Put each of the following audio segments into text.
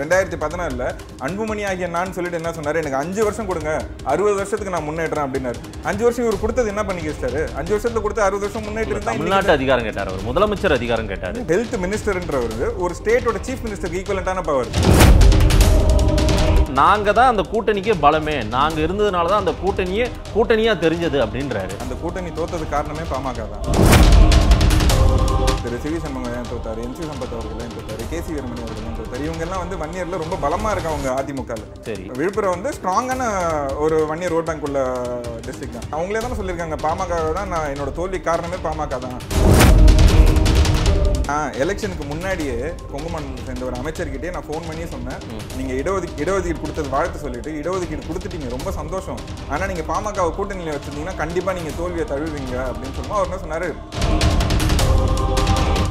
ரெண்டாயிரத்தி பதினாலில் அன்புமணி ஆகிய நான் சொல்லிட்டு என்ன சொன்னார் எனக்கு அஞ்சு வருஷம் கொடுங்க அறுபது வருஷத்துக்கு நான் முன்னேற்றேன் அப்படின்னாரு அஞ்சு வருஷம் இவர் கொடுத்தது என்ன பண்ணி சார் அஞ்சு வருஷத்துல கொடுத்து அறுபது வருஷம் முன்னேற்றம் தமிழ்நாட்டு அதிகாரம் கேட்டார் அவர் முதலமைச்சர் அதிகாரம் கேட்டார் ஹெல்த் மினிஸ்டர்ன்றவர் ஒரு ஸ்டேட்டோட சீஃப் மினிஸ்டருக்கு ஈக்குவலண்டான பவர் நாங்கள் தான் அந்த கூட்டணிக்கே பலமே நாங்கள் இருந்ததுனால தான் அந்த கூட்டணியே கூட்டணியாக தெரிஞ்சது அப்படின்றாரு அந்த கூட்டணி தோத்தது காரணமே பாமக தான் தோத்தார் சிவி சண்முகம் தோத்தார் என் சி சம்பத் அவர்கள் தோத்தார் கே சி வீரமணி அவர்கள் இவங்க இவங்கெல்லாம் வந்து வன்னியர்ல ரொம்ப பலமாக இருக்கு அவங்க அதிமுக சரி விழுப்புரம் வந்து ஸ்ட்ராங்கான ஒரு வன்னியர் ஓட் உள்ள டிஸ்ட்ரிக்ட் தான் அவங்களே தானே சொல்லியிருக்காங்க பாமக தான் நான் என்னோட தோல்வி காரணமே பாமக தான் எலெக்ஷனுக்கு முன்னாடியே கொங்குமண்டலம் சேர்ந்த ஒரு அமைச்சர்கிட்டே நான் ஃபோன் பண்ணி சொன்னேன் நீங்கள் இடஒதுக்கீடு இடஒதுக்கீடு கொடுத்தது வாழ்த்து சொல்லிட்டு இடஒதுக்கீடு கொடுத்துட்டீங்க ரொம்ப சந்தோஷம் ஆனால் நீங்கள் பாமகவை கூட்டணியில் வச்சிருந்தீங்கன்னா கண்டிப்பாக நீங்கள் தோல்வியை தழுவீங்க அப்படின்னு சொல்லுவோம் அவர் என்ன சொன்னார்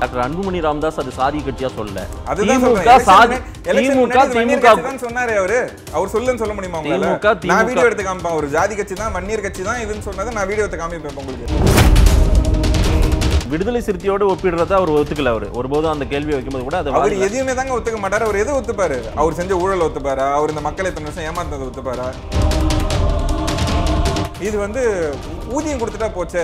டாக்டர் அன்புமணி ராமதாஸ் அது சாதி கட்சியா சொல்லல திமுக சாதி திமுக திமுக சொன்னாரு அவரு அவர் சொல்லுன்னு சொல்ல முடியுமா திமுக நான் வீடியோ எடுத்து காமிப்பேன் ஒரு ஜாதி கட்சி தான் வன்னியர் கட்சி தான் இதுன்னு சொன்னதை நான் வீடியோ எடுத்து காமிப்பேன் உங்களுக்கு விடுதலை சிறுத்தையோடு ஒப்பிடுறத அவர் ஒத்துக்கல அவர் ஒருபோதும் அந்த கேள்வி வைக்கும்போது கூட அது அவர் எதையுமே தாங்க ஒத்துக்க மாட்டார் அவர் எதை ஒத்துப்பாரு அவர் செஞ்ச ஊழல் ஒத்துப்பாரா அவர் இந்த மக்களை இத்தனை வருஷம் ஏமாந்ததை ஒத்துப்பாரா இது வந்து ஊதியம் கொடுத்துட்டா போச்சு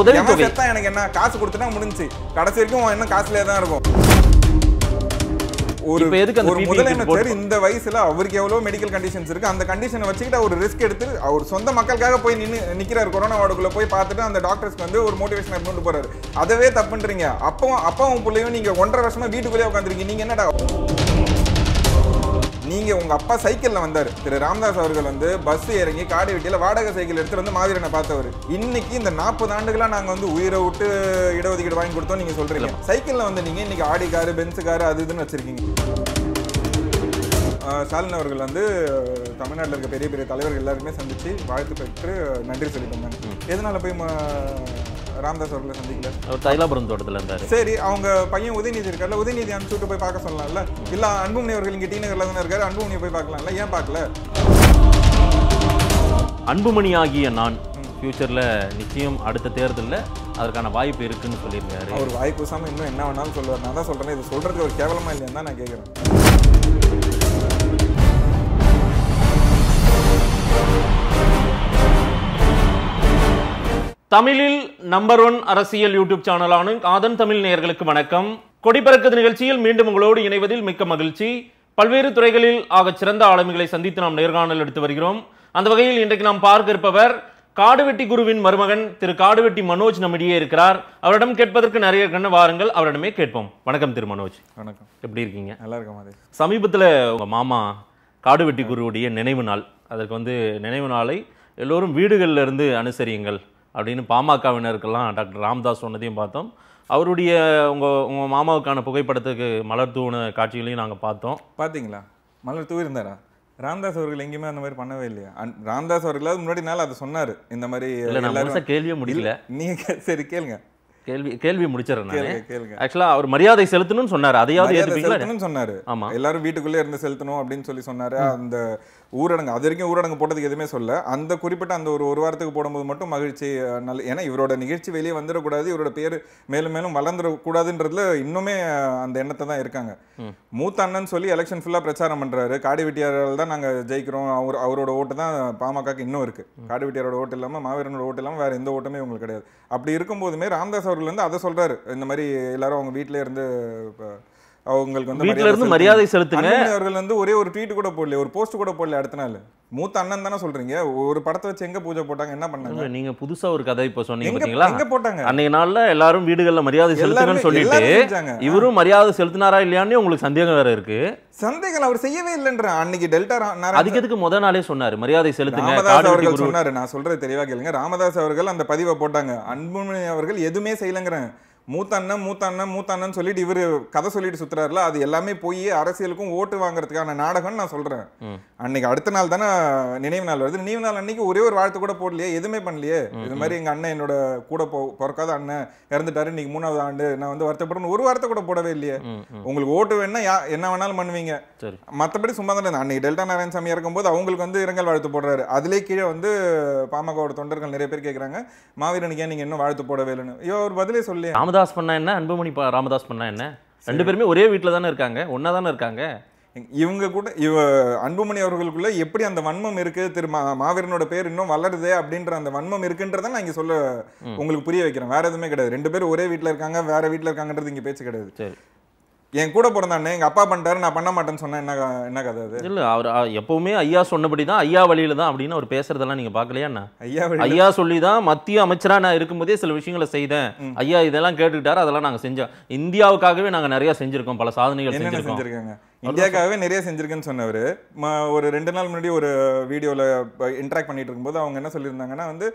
உதவி தான் எனக்கு என்ன காசு கொடுத்துட்டா முடிஞ்சு கடைசி வரைக்கும் என்ன காசுலேயே தான் இருக்கும் ஒரு ஒரு முதலமைச்சர் இந்த வயசுல அவருக்கு எவ்வளவு மெடிக்கல் கண்டிஷன்ஸ் இருக்கு அந்த கண்டிஷனை வச்சுக்கிட்டு அவர் ரிஸ்க் எடுத்து அவர் சொந்த மக்களுக்காக போய் நின்று நிக்கிறாரு கொரோனா வார்டுக்குள்ள போய் பார்த்துட்டு அந்த டாக்டர்ஸ்க்கு வந்து ஒரு மோட்டிவேஷன் கொண்டு போறாரு அதவே தப்புன்றீங்க அப்பவும் அப்பாவும் பிள்ளையும் நீங்க ஒன்றரை வருஷமா வீட்டுக்குள்ளேயே உட்காந்துருக்கீங்க நீங்க என்னடா நீங்கள் உங்கள் அப்பா சைக்கிளில் வந்தார் திரு ராம்தாஸ் அவர்கள் வந்து பஸ் இறங்கி வெட்டியில் வாடகை சைக்கிள் எடுத்துகிட்டு வந்து மாவீரனை பார்த்தவர் இன்னைக்கு இந்த நாற்பது ஆண்டுகளாக நாங்கள் வந்து உயிரை விட்டு இடஒதுக்கீடு வாங்கி கொடுத்தோம் நீங்கள் சொல்கிறீங்க சைக்கிளில் வந்து நீங்கள் இன்றைக்கி ஆடி காரு பென்ஸு காரு அது இதுன்னு வச்சுருக்கீங்க ஸ்டாலின் அவர்கள் வந்து தமிழ்நாட்டில் இருக்க பெரிய பெரிய தலைவர்கள் எல்லாருமே சந்தித்து வாழ்த்து பெற்று நன்றி சொல்லிட்டு வந்தாங்க எதனால் போய் ராம்தாஸ் அவர்களை சந்திக்கல அவர் தைலாபுரம் தோட்டத்தில் இருந்தார் சரி அவங்க பையன் உதயநிதி இருக்கார்ல உதயநிதி அனுப்பிச்சுட்டு போய் பார்க்க சொல்லலாம்ல இல்ல அன்புமணி அவர்கள் இங்கே டி நகரில் தானே இருக்காரு அன்புமணி போய் பார்க்கலாம்ல ஏன் பார்க்கல அன்புமணி ஆகிய நான் ஃப்யூச்சரில் நிச்சயம் அடுத்த தேர்தலில் அதற்கான வாய்ப்பு இருக்குன்னு சொல்லியிருக்காரு அவர் வாய்ப்பு சாமி இன்னும் என்ன வேணாலும் சொல்லுவார் நான் தான் சொல்கிறேன் இது சொல்கிறது ஒரு கேவலமாக இல்லையா தான் நான் கேட்குறேன் தமிழில் நம்பர் ஒன் அரசியல் யூடியூப் சேனலான காதன் தமிழ் நேயர்களுக்கு வணக்கம் கொடிபறக்குது நிகழ்ச்சியில் மீண்டும் உங்களோடு இணைவதில் மிக்க மகிழ்ச்சி பல்வேறு துறைகளில் ஆக சிறந்த ஆளுமைகளை சந்தித்து நாம் நேர்காணல் எடுத்து வருகிறோம் அந்த வகையில் இன்றைக்கு நாம் பார்க்க இருப்பவர் காடுவெட்டி குருவின் மருமகன் திரு காடுவெட்டி மனோஜ் நம்மிடையே இருக்கிறார் அவரிடம் கேட்பதற்கு நிறைய கண்ண வாருங்கள் அவரிடமே கேட்போம் வணக்கம் திரு மனோஜ் வணக்கம் எப்படி இருக்கீங்க நல்லா இருக்கும் சமீபத்தில் உங்க மாமா காடுவெட்டி குருவுடைய நினைவு நாள் அதற்கு வந்து நினைவு நாளை எல்லோரும் வீடுகளில் இருந்து அனுசரியுங்கள் அப்படின்னு பாமகவினருக்கெல்லாம் டாக்டர் ராம்தாஸ் சொன்னதையும் பார்த்தோம் அவருடைய உங்கள் உங்கள் மாமாவுக்கான புகைப்படத்துக்கு மலர் தூணு காட்சிகளையும் நாங்கள் பார்த்தோம் பார்த்தீங்களா மலர் தூவி இருந்தாரா ராம்தாஸ் அவர்கள் எங்கேயுமே அந்த மாதிரி பண்ணவே இல்லையா ராம்தாஸ் அவர்களாவது முன்னாடி நாள் அதை சொன்னார் இந்த மாதிரி கேள்வியே முடியல நீங்கள் சரி கேளுங்க கேள்வி கேள்வி முடிச்சிடறேன் ஆக்சுவலாக அவர் மரியாதை செலுத்தணும்னு சொன்னார் அதையாவது செலுத்தணும்னு சொன்னார் ஆமாம் எல்லாரும் வீட்டுக்குள்ளே இருந்து செலுத்தணும் அப்படின்னு சொல்லி சொன்னார் அந்த ஊரடங்கு அது வரைக்கும் ஊரடங்கு போட்டதுக்கு எதுவுமே சொல்ல அந்த குறிப்பிட்ட அந்த ஒரு ஒரு வாரத்துக்கு போடும்போது மட்டும் மகிழ்ச்சி நல்ல ஏன்னா இவரோட நிகழ்ச்சி வெளியே வந்துடக்கூடாது இவரோட பேர் மேலும் மேலும் வளர்ந்துடக்கூடாதுன்றதுல இன்னுமே அந்த எண்ணத்தை தான் இருக்காங்க மூத்த அண்ணன் சொல்லி எலெக்ஷன் ஃபுல்லாக பிரச்சாரம் பண்ணுறாரு காடி வெட்டியாரால் தான் நாங்கள் ஜெயிக்கிறோம் அவர் அவரோட ஓட்டு தான் பாமகக்கு இன்னும் இருக்குது காடி வெட்டியாரோட ஓட்டு இல்லாமல் மாவீரனோட ஓட்டு இல்லாமல் வேறு எந்த ஓட்டுமே உங்களுக்கு கிடையாது அப்படி இருக்கும்போதுமே ராம்தாஸ் அவர்கள் வந்து அதை சொல்கிறாரு இந்த மாதிரி எல்லாரும் அவங்க வீட்டிலே இருந்து அவங்களுக்கு வந்து வீட்டில இருந்து மரியாதை செலுத்துங்க அவர்கள் வந்து ஒரே ஒரு ட்வீட் கூட போடல ஒரு போஸ்ட் கூட போடல அடுத்த நாள் மூத்த அண்ணன் தானே சொல்றீங்க ஒரு படத்தை வச்சு எங்க பூஜை போட்டாங்க என்ன பண்ணாங்க நீங்க புதுசா ஒரு கதை இப்ப சொன்னீங்க பாத்தீங்களா எங்க போட்டாங்க அன்னைக்கு நாள்ல எல்லாரும் வீடுகள்ல மரியாதை செலுத்துங்கன்னு சொல்லிட்டு இவரும் மரியாதை செலுத்தினாரா இல்லையான்னு உங்களுக்கு சந்தேகம் வேற இருக்கு சந்தேகம் அவர் செய்யவே இல்லைன்ற அன்னைக்கு டெல்டா அதுக்கு எதுக்கு முத நாளே சொன்னாரு மரியாதை செலுத்துங்க ராமதாஸ் அவர்கள் சொன்னாரு நான் சொல்றது தெளிவா கேளுங்க ராமதாஸ் அவர்கள் அந்த பதிவை போட்டாங்க அன்புமணி அவர்கள் எதுவுமே செய்யலங்கிறேன் மூத்தண்ணன் மூத்தண்ணன் அண்ணன் சொல்லிட்டு இவர் கதை சொல்லிட்டு சுத்துறாருல அது எல்லாமே போய் அரசியலுக்கும் ஓட்டு வாங்குறதுக்கான நாடகம்னு நான் சொல்றேன் அன்னைக்கு அடுத்த நாள் தானே நினைவு நாள் வருது நினைவு நாள் அன்னைக்கு ஒரே ஒரு வாழ்த்து கூட போடலையே எதுவுமே பண்ணலையே இது மாதிரி எங்க அண்ணன் என்னோட கூட போ பிறக்காத அண்ணன் இறந்துட்டாரு இன்னைக்கு மூணாவது ஆண்டு நான் வந்து வருத்தப்படணும் ஒரு வார்த்தை கூட போடவே இல்லையே உங்களுக்கு ஓட்டு வேணா என்ன வேணாலும் பண்ணுவீங்க மத்தபடி சும்மா தான் அன்னைக்கு டெல்டா நாராயணசாமி இருக்கும்போது அவங்களுக்கு வந்து இரங்கல் வாழ்த்து போடுறாரு அதுலேயே கீழே வந்து பாமகவோட தொண்டர்கள் நிறைய பேர் கேட்குறாங்க மாவீரனுக்கு ஏன் நீங்க இன்னும் வாழ்த்து போடவே இல்லைன்னு இவ்வளவு ஒரு பதிலே சொல்லி ராமதாஸ் பண்ணா என்ன அன்புமணி ராமதாஸ் பண்ணா என்ன ரெண்டு பேருமே ஒரே வீட்டில் தானே இருக்காங்க ஒன்றா தானே இருக்காங்க இவங்க கூட இவ அன்புமணி அவர்களுக்குள்ள எப்படி அந்த வன்மம் இருக்கு திரு மாவீரனோட பேர் இன்னும் வளருது அப்படின்ற அந்த வன்மம் இருக்குன்றத நான் இங்க சொல்ல உங்களுக்கு புரிய வைக்கிறேன் வேற எதுவுமே கிடையாது ரெண்டு பேரும் ஒரே வீட்டில் இருக்காங்க வேற வீட்டில் இருக்காங்கன்றது இங்க பேச்சு கிடையாது என் கூட பிறந்தானே எங்கள் அப்பா பண்ணிட்டார் நான் பண்ண மாட்டேன்னு சொன்னேன் என்ன என்ன கதை அது இல்லை அவர் எப்போவுமே ஐயா சொன்னபடி தான் ஐயா வழியில் தான் அப்படின்னு அவர் பேசுறதெல்லாம் நீங்கள் பார்க்கலையா என்ன ஐயா ஐயா சொல்லி தான் மத்திய அமைச்சராக நான் இருக்கும்போதே சில விஷயங்களை செய்தேன் ஐயா இதெல்லாம் கேட்டுக்கிட்டாரு அதெல்லாம் நாங்கள் செஞ்சோம் இந்தியாவுக்காகவே நாங்கள் நிறையா செஞ்சுருக்கோம் பல சாதனைகள் செஞ்சுருக்கோம் இந்தியாக்காகவே நிறைய செஞ்சிருக்குன்னு சொன்னவர் ஒரு ரெண்டு நாள் முன்னாடி ஒரு வீடியோவில் இன்ட்ராக்ட் பண்ணிட்டு இருக்கும்போது அவங்க என்ன சொல்லியிருந்தாங்கன்னா வந்து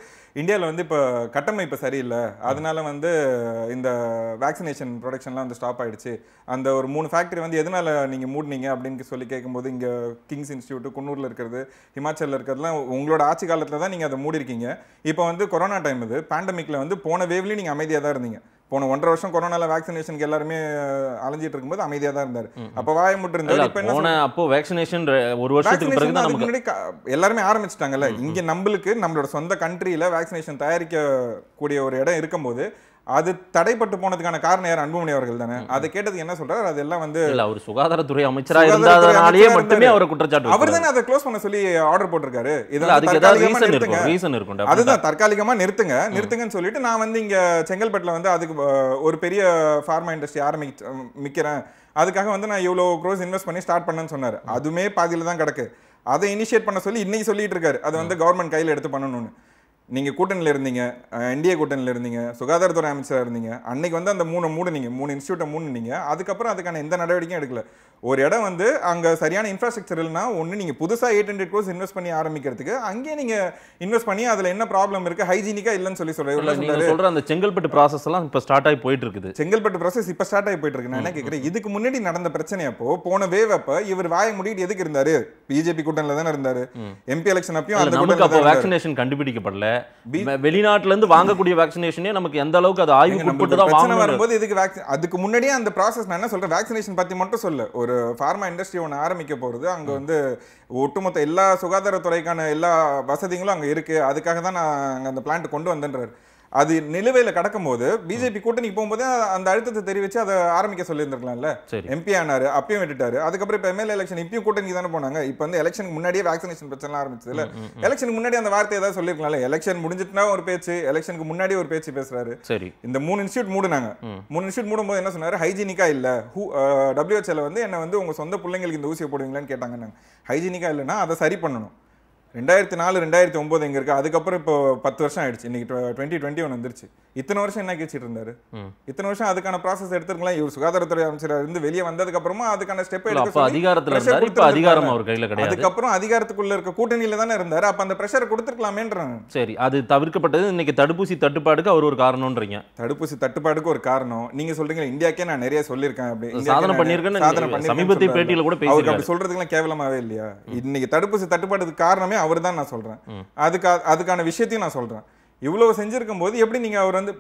இந்தியாவில் வந்து இப்போ கட்டமைப்பு சரியில்லை அதனால வந்து இந்த வேக்சினேஷன் ப்ரொடக்ஷன்லாம் வந்து ஸ்டாப் ஆயிடுச்சு அந்த ஒரு மூணு ஃபேக்ட்ரி வந்து எதனால நீங்கள் மூடினீங்க அப்படின்னு சொல்லி கேட்கும்போது இங்கே கிங்ஸ் இன்ஸ்டியூட் குன்னூரில் இருக்கிறது ஹிமாச்சலில் இருக்கிறதுலாம் உங்களோட ஆட்சி காலத்தில் தான் நீங்கள் அதை மூடி இருக்கீங்க இப்போ வந்து கொரோனா டைம் இது பேண்டமிக்கில் வந்து போன வேவ்லேயும் நீங்கள் அமைதியாக தான் இருந்தீங்க போன ஒன்றரை வருஷம் கொரோனால வேக்சினேஷன் எல்லாருமே அலைஞ்சிட்டு இருக்கும்போது அமைதியாக தான் இருந்தார் அப்போ வாய முட்டு இருந்தார் அப்போ வேக்சினேஷன் ஒரு வருஷத்துக்கு பிறகு முன்னாடி எல்லாருமே ஆரம்பிச்சிட்டாங்கல்ல இங்கே நம்மளுக்கு நம்மளோட சொந்த கண்ட்ரியில் வேக்சினேஷன் தயாரிக்கக்கூடிய ஒரு இடம் இருக்கும்போது அது தடைப்பட்டு போனதுக்கான காரணம் யார் அன்புமணி அவர்கள் தானே அதை கேட்டது என்ன சொல்றாரு அதெல்லாம் வந்து அவர் சுகாதாரத்துறை அமைச்சராக இருந்தாலே மட்டுமே அவர் குற்றச்சாட்டு அவர் தானே அதை க்ளோஸ் பண்ண சொல்லி ஆர்டர் போட்டிருக்காரு ரீசன் இருக்கும் அதுதான் தற்காலிகமா நிறுத்துங்க நிறுத்துங்கன்னு சொல்லிட்டு நான் வந்து இங்க செங்கல்பட்டுல வந்து அதுக்கு ஒரு பெரிய ஃபார்மா இண்டஸ்ட்ரி ஆரம்பிக்க மிக்கிறேன் அதுக்காக வந்து நான் இவ்வளோ க்ரோஸ் இன்வெஸ்ட் பண்ணி ஸ்டார்ட் பண்ணேன்னு சொன்னார் அதுவுமே பாதியில் தான் கிடக்கு அதை இனிஷியேட் பண்ண சொல்லி இன்னைக்கு சொல்லிட்டு இருக்காரு அதை வந்து கவர்மெண்ட் கையில் எடுத்து பண்ணணும்னு நீங்கள் கூட்டணியில் இருந்தீங்க இந்திய கூட்டணியில் இருந்தீங்க சுகாதாரத்துறை அமைச்சராக இருந்தீங்க அன்னைக்கு வந்து அந்த மூணு மூடு நீங்க மூணு இன்ஸ்டியூட்டை மூணு அதுக்கப்புறம் அதுக்கான எந்த நடவடிக்கையும் எடுக்கல ஒரு இடம் வந்து அங்கே சரியான இன்ஃப்ராஸ்ட்ரக்சர் இல்லைனா ஒன்று நீங்கள் புதுசாக எயிட் ஹண்ட்ரட் கோர்ஸ் இன்வெஸ்ட் பண்ணி ஆரம்பிக்கிறதுக்கு அங்கேயே நீங்கள் இன்வெஸ்ட் பண்ணி அதில் என்ன ப்ராப்ளம் இருக்குது ஹைஜீனிக்காக இல்லைன்னு சொல்லி சொல்கிறேன் சொல்கிற அந்த செங்கல்பட்டு ப்ராசஸ் எல்லாம் இப்போ ஸ்டார்ட் ஆகி போயிட்டு இருக்குது செங்கல்பட்டு ப்ராசஸ் இப்போ ஸ்டார்ட் ஆகி போயிட்டு இருக்கு நான் என்ன கேட்குறேன் இதுக்கு முன்னாடி நடந்த பிரச்சனை அப்போ போன வேவ் அப்போ இவர் வாய முடிட்டு எதுக்கு இருந்தார் பிஜேபி கூட்டணியில் தானே இருந்தார் எம்பி எலெக்ஷன் அப்பயும் அந்த வேக்சினேஷன் கண்டுபிடிக்கப்படல வெளிநாட்டுல இருந்து வாங்கக்கூடிய வேக்சினேஷனே நமக்கு எந்த அளவுக்கு அது ஆய்வு உட்பட்டு தான் வாங்க வரும்போது இதுக்கு வேக்சின் அதுக்கு முன்னாடியே அந்த ப்ராசஸ் நான் என்ன சொல்றேன் வேக்சினேஷன் பத்தி மட்டும் சொல்ல ஒரு ஃபார்மா இண்டஸ்ட்ரி ஒன்று ஆரம்பிக்க போறது அங்க வந்து ஒட்டுமொத்த எல்லா சுகாதாரத்துறைக்கான எல்லா வசதிகளும் அங்க இருக்கு அதுக்காக தான் நான் அந்த பிளான்ட் கொண்டு வந்தேன்றாரு அது நிலுவையில் போது பிஜேபி கூட்டணிக்கு போகும்போது அந்த அழுத்தத்தை தெரிவித்து அதை ஆரம்பிக்க சொல்லியிருந்திருக்கலாம்ல எம்பி ஆனார் அப்பயும் விட்டுட்டாரு அதுக்கப்புறம் இப்போ எம்எல்ஏ எலெக்ஷன் இப்பயும் கூட்டணிக்கு தானே போனாங்க இப்போ வந்து எலெக்ஷனுக்கு முன்னாடியே வேக்சினேஷன் ஆரம்பிச்சது ஆரம்பிச்சதுல எலெக்ஷனுக்கு முன்னாடி அந்த வார்த்தை ஏதாவது சொல்லியிருக்கலாம்ல எலெக்ஷன் முடிஞ்சிட்டுனா ஒரு பேச்சு எலெக்ஷனுக்கு முன்னாடி ஒரு பேச்சு பேசுறாரு சரி இந்த மூணு இன்ஸ்டியூட் மூடுனாங்க மூணு இன்ஸ்டியூட் மூடும்போது என்ன சொன்னார் ஹைஜீனிக்கா இல்லை ஹூ டபிள்யூஹெச்எல் வந்து என்ன வந்து உங்கள் சொந்த பிள்ளைங்களுக்கு இந்த ஊசியை போடுவீங்களான்னு கேட்டாங்க நாங்கள் ஹைஜீனிக்கா இல்லைன்னா அதை சரி பண்ணணும் ரெண்டாயிரத்தி நாலு ரெண்டாயிரத்தி ஒம்பது எங்கே இருக்குது அதுக்கப்புறம் இப்போ பத்து வருஷம் ஆயிடுச்சு இன்னைக்கு டுவெண்ட்டி டுவெண்ட்டி ஒன் வந்துருச்சு இத்தனை வருஷம் என்ன கேச்சிட்டு இருந்தாரு இத்தனை வருஷம் அதுக்கான ப்ராசஸ் எடுத்துருக்கலாம் இவர் சுகாதாரத்துறை அமைச்சராக இருந்து வெளியே வந்ததுக்கு அப்புறமா அதுக்கான ஸ்டெப் அதிகாரத்தில் அதிகாரம் அவர் கையில் கிடையாது அதுக்கப்புறம் அதிகாரத்துக்குள்ள இருக்க கூட்டணியில் தானே இருந்தார் அப்போ அந்த ப்ரெஷர் கொடுத்துருக்கலாமேன்றாங்க சரி அது தவிர்க்கப்பட்டது இன்னைக்கு தடுப்பூசி தட்டுப்பாடுக்கு அவர் ஒரு காரணம்ன்றீங்க தடுப்பூசி தட்டுப்பாடுக்கு ஒரு காரணம் நீங்க சொல்றீங்க இந்தியாக்கே நான் நிறைய சொல்லியிருக்கேன் அப்படி சாதனை பண்ணியிருக்கேன் சாதனை சமீபத்தை பேட்டியில் கூட அப்படி சொல்றதுக்குலாம் கேவலமாவே இல்லையா இன்னைக்கு தடுப்பூசி தட்டுப்பாடுக்கு காரணமே அவர் தான் நான் சொல்கிறேன் அதுக்காக அதுக்கான விஷயத்தையும் நான் சொல்கிறேன் இவ்வளோ செஞ்சுருக்கும் போது எப்படி நீங்கள் அவர் வந்து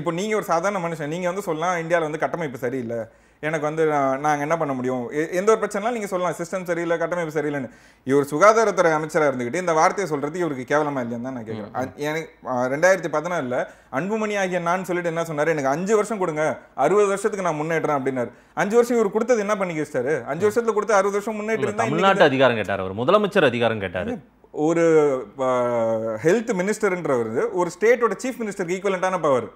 இப்போ நீங்கள் ஒரு சாதாரண மனுஷன் நீங்கள் வந்து சொல்லலாம் இந்தியாவில் வந்து கட்டமைப்பு சரியில்லை எனக்கு வந்து நாங்கள் என்ன பண்ண முடியும் எந்த ஒரு பிரச்சனைலாம் நீங்கள் சொல்லலாம் சிஸ்டம் சரியில்லை கட்டமைப்பு சரியில்லைன்னு இவர் சுகாதாரத்துறை அமைச்சராக இருந்துக்கிட்டு இந்த வார்த்தையை சொல்கிறது இவருக்கு கேவலமாக இல்லைன்னு தான் நான் கேட்குறேன் எனக்கு ரெண்டாயிரத்தி பதினாலில் அன்புமணி ஆகிய நான் சொல்லிட்டு என்ன சொன்னார் எனக்கு அஞ்சு வருஷம் கொடுங்க அறுபது வருஷத்துக்கு நான் முன்னேற்றேன் அப்படின்னாரு அஞ்சு வருஷம் இவர் கொடுத்தது என்ன பண்ணிக்கிறாரு அஞ்சு வருஷத்துல கொடுத்து அறுபது வருஷம் முன்னேற்றம் தமிழ்நாட்டு அதிகாரம் கேட்டார் அவர் முதலமைச்சர் அதிகாரம் கேட்டார் ஒரு ஹெல்த் மினிஸ்டர்ன்றது ஒரு ஸ்டேட்டோட சீஃப் மினிஸ்டருக்கு ஈக்குவலண்டான பவர்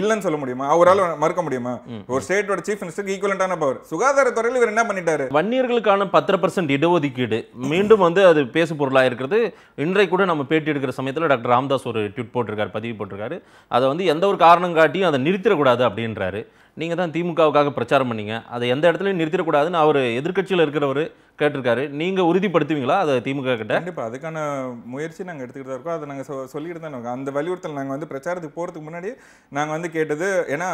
இல்லைன்னு சொல்ல முடியுமா அவரால் மறுக்க முடியுமா ஒரு ஸ்டேட்டோட சீஃப் மினிஸ்டருக்கு ஈக்குவலண்டான பவர் சுகாதாரத்துறையில் இவர் என்ன பண்ணிட்டாரு வன்னியர்களுக்கான பத்து பர்சன்ட் இடஒதுக்கீடு மீண்டும் வந்து அது பேசு பொருளாக இருக்கிறது இன்றைக்கு கூட நம்ம பேட்டி எடுக்கிற சமயத்தில் டாக்டர் ராம்தாஸ் ஒரு ட்விட் போட்டிருக்காரு பதிவு போட்டிருக்காரு அதை வந்து எந்த ஒரு காரணம் காட்டியும் அதை நிறுத்திடக்கூடாது அப்படின்றாரு நீங்கள் தான் திமுகவுக்காக பிரச்சாரம் பண்ணீங்க அதை எந்த இடத்துலையும் நிறுத்திடக்கூடாதுன்னு அவர் எதிர்கட்சியில் இருக்கிறவர் கேட்டிருக்காரு நீங்கள் உறுதிப்படுத்துவீங்களா அதை திமுக கிட்ட கண்டிப்பாக அதுக்கான முயற்சி நாங்கள் எடுத்துக்கிட்டு தான் இருக்கோம் அதை நாங்கள் சொ சொல்லிக்கிட்டு தான் அந்த வலியுறுத்தல் நாங்கள் வந்து பிரச்சாரத்துக்கு போகிறதுக்கு முன்னாடி நாங்கள் வந்து கேட்டது ஏன்னா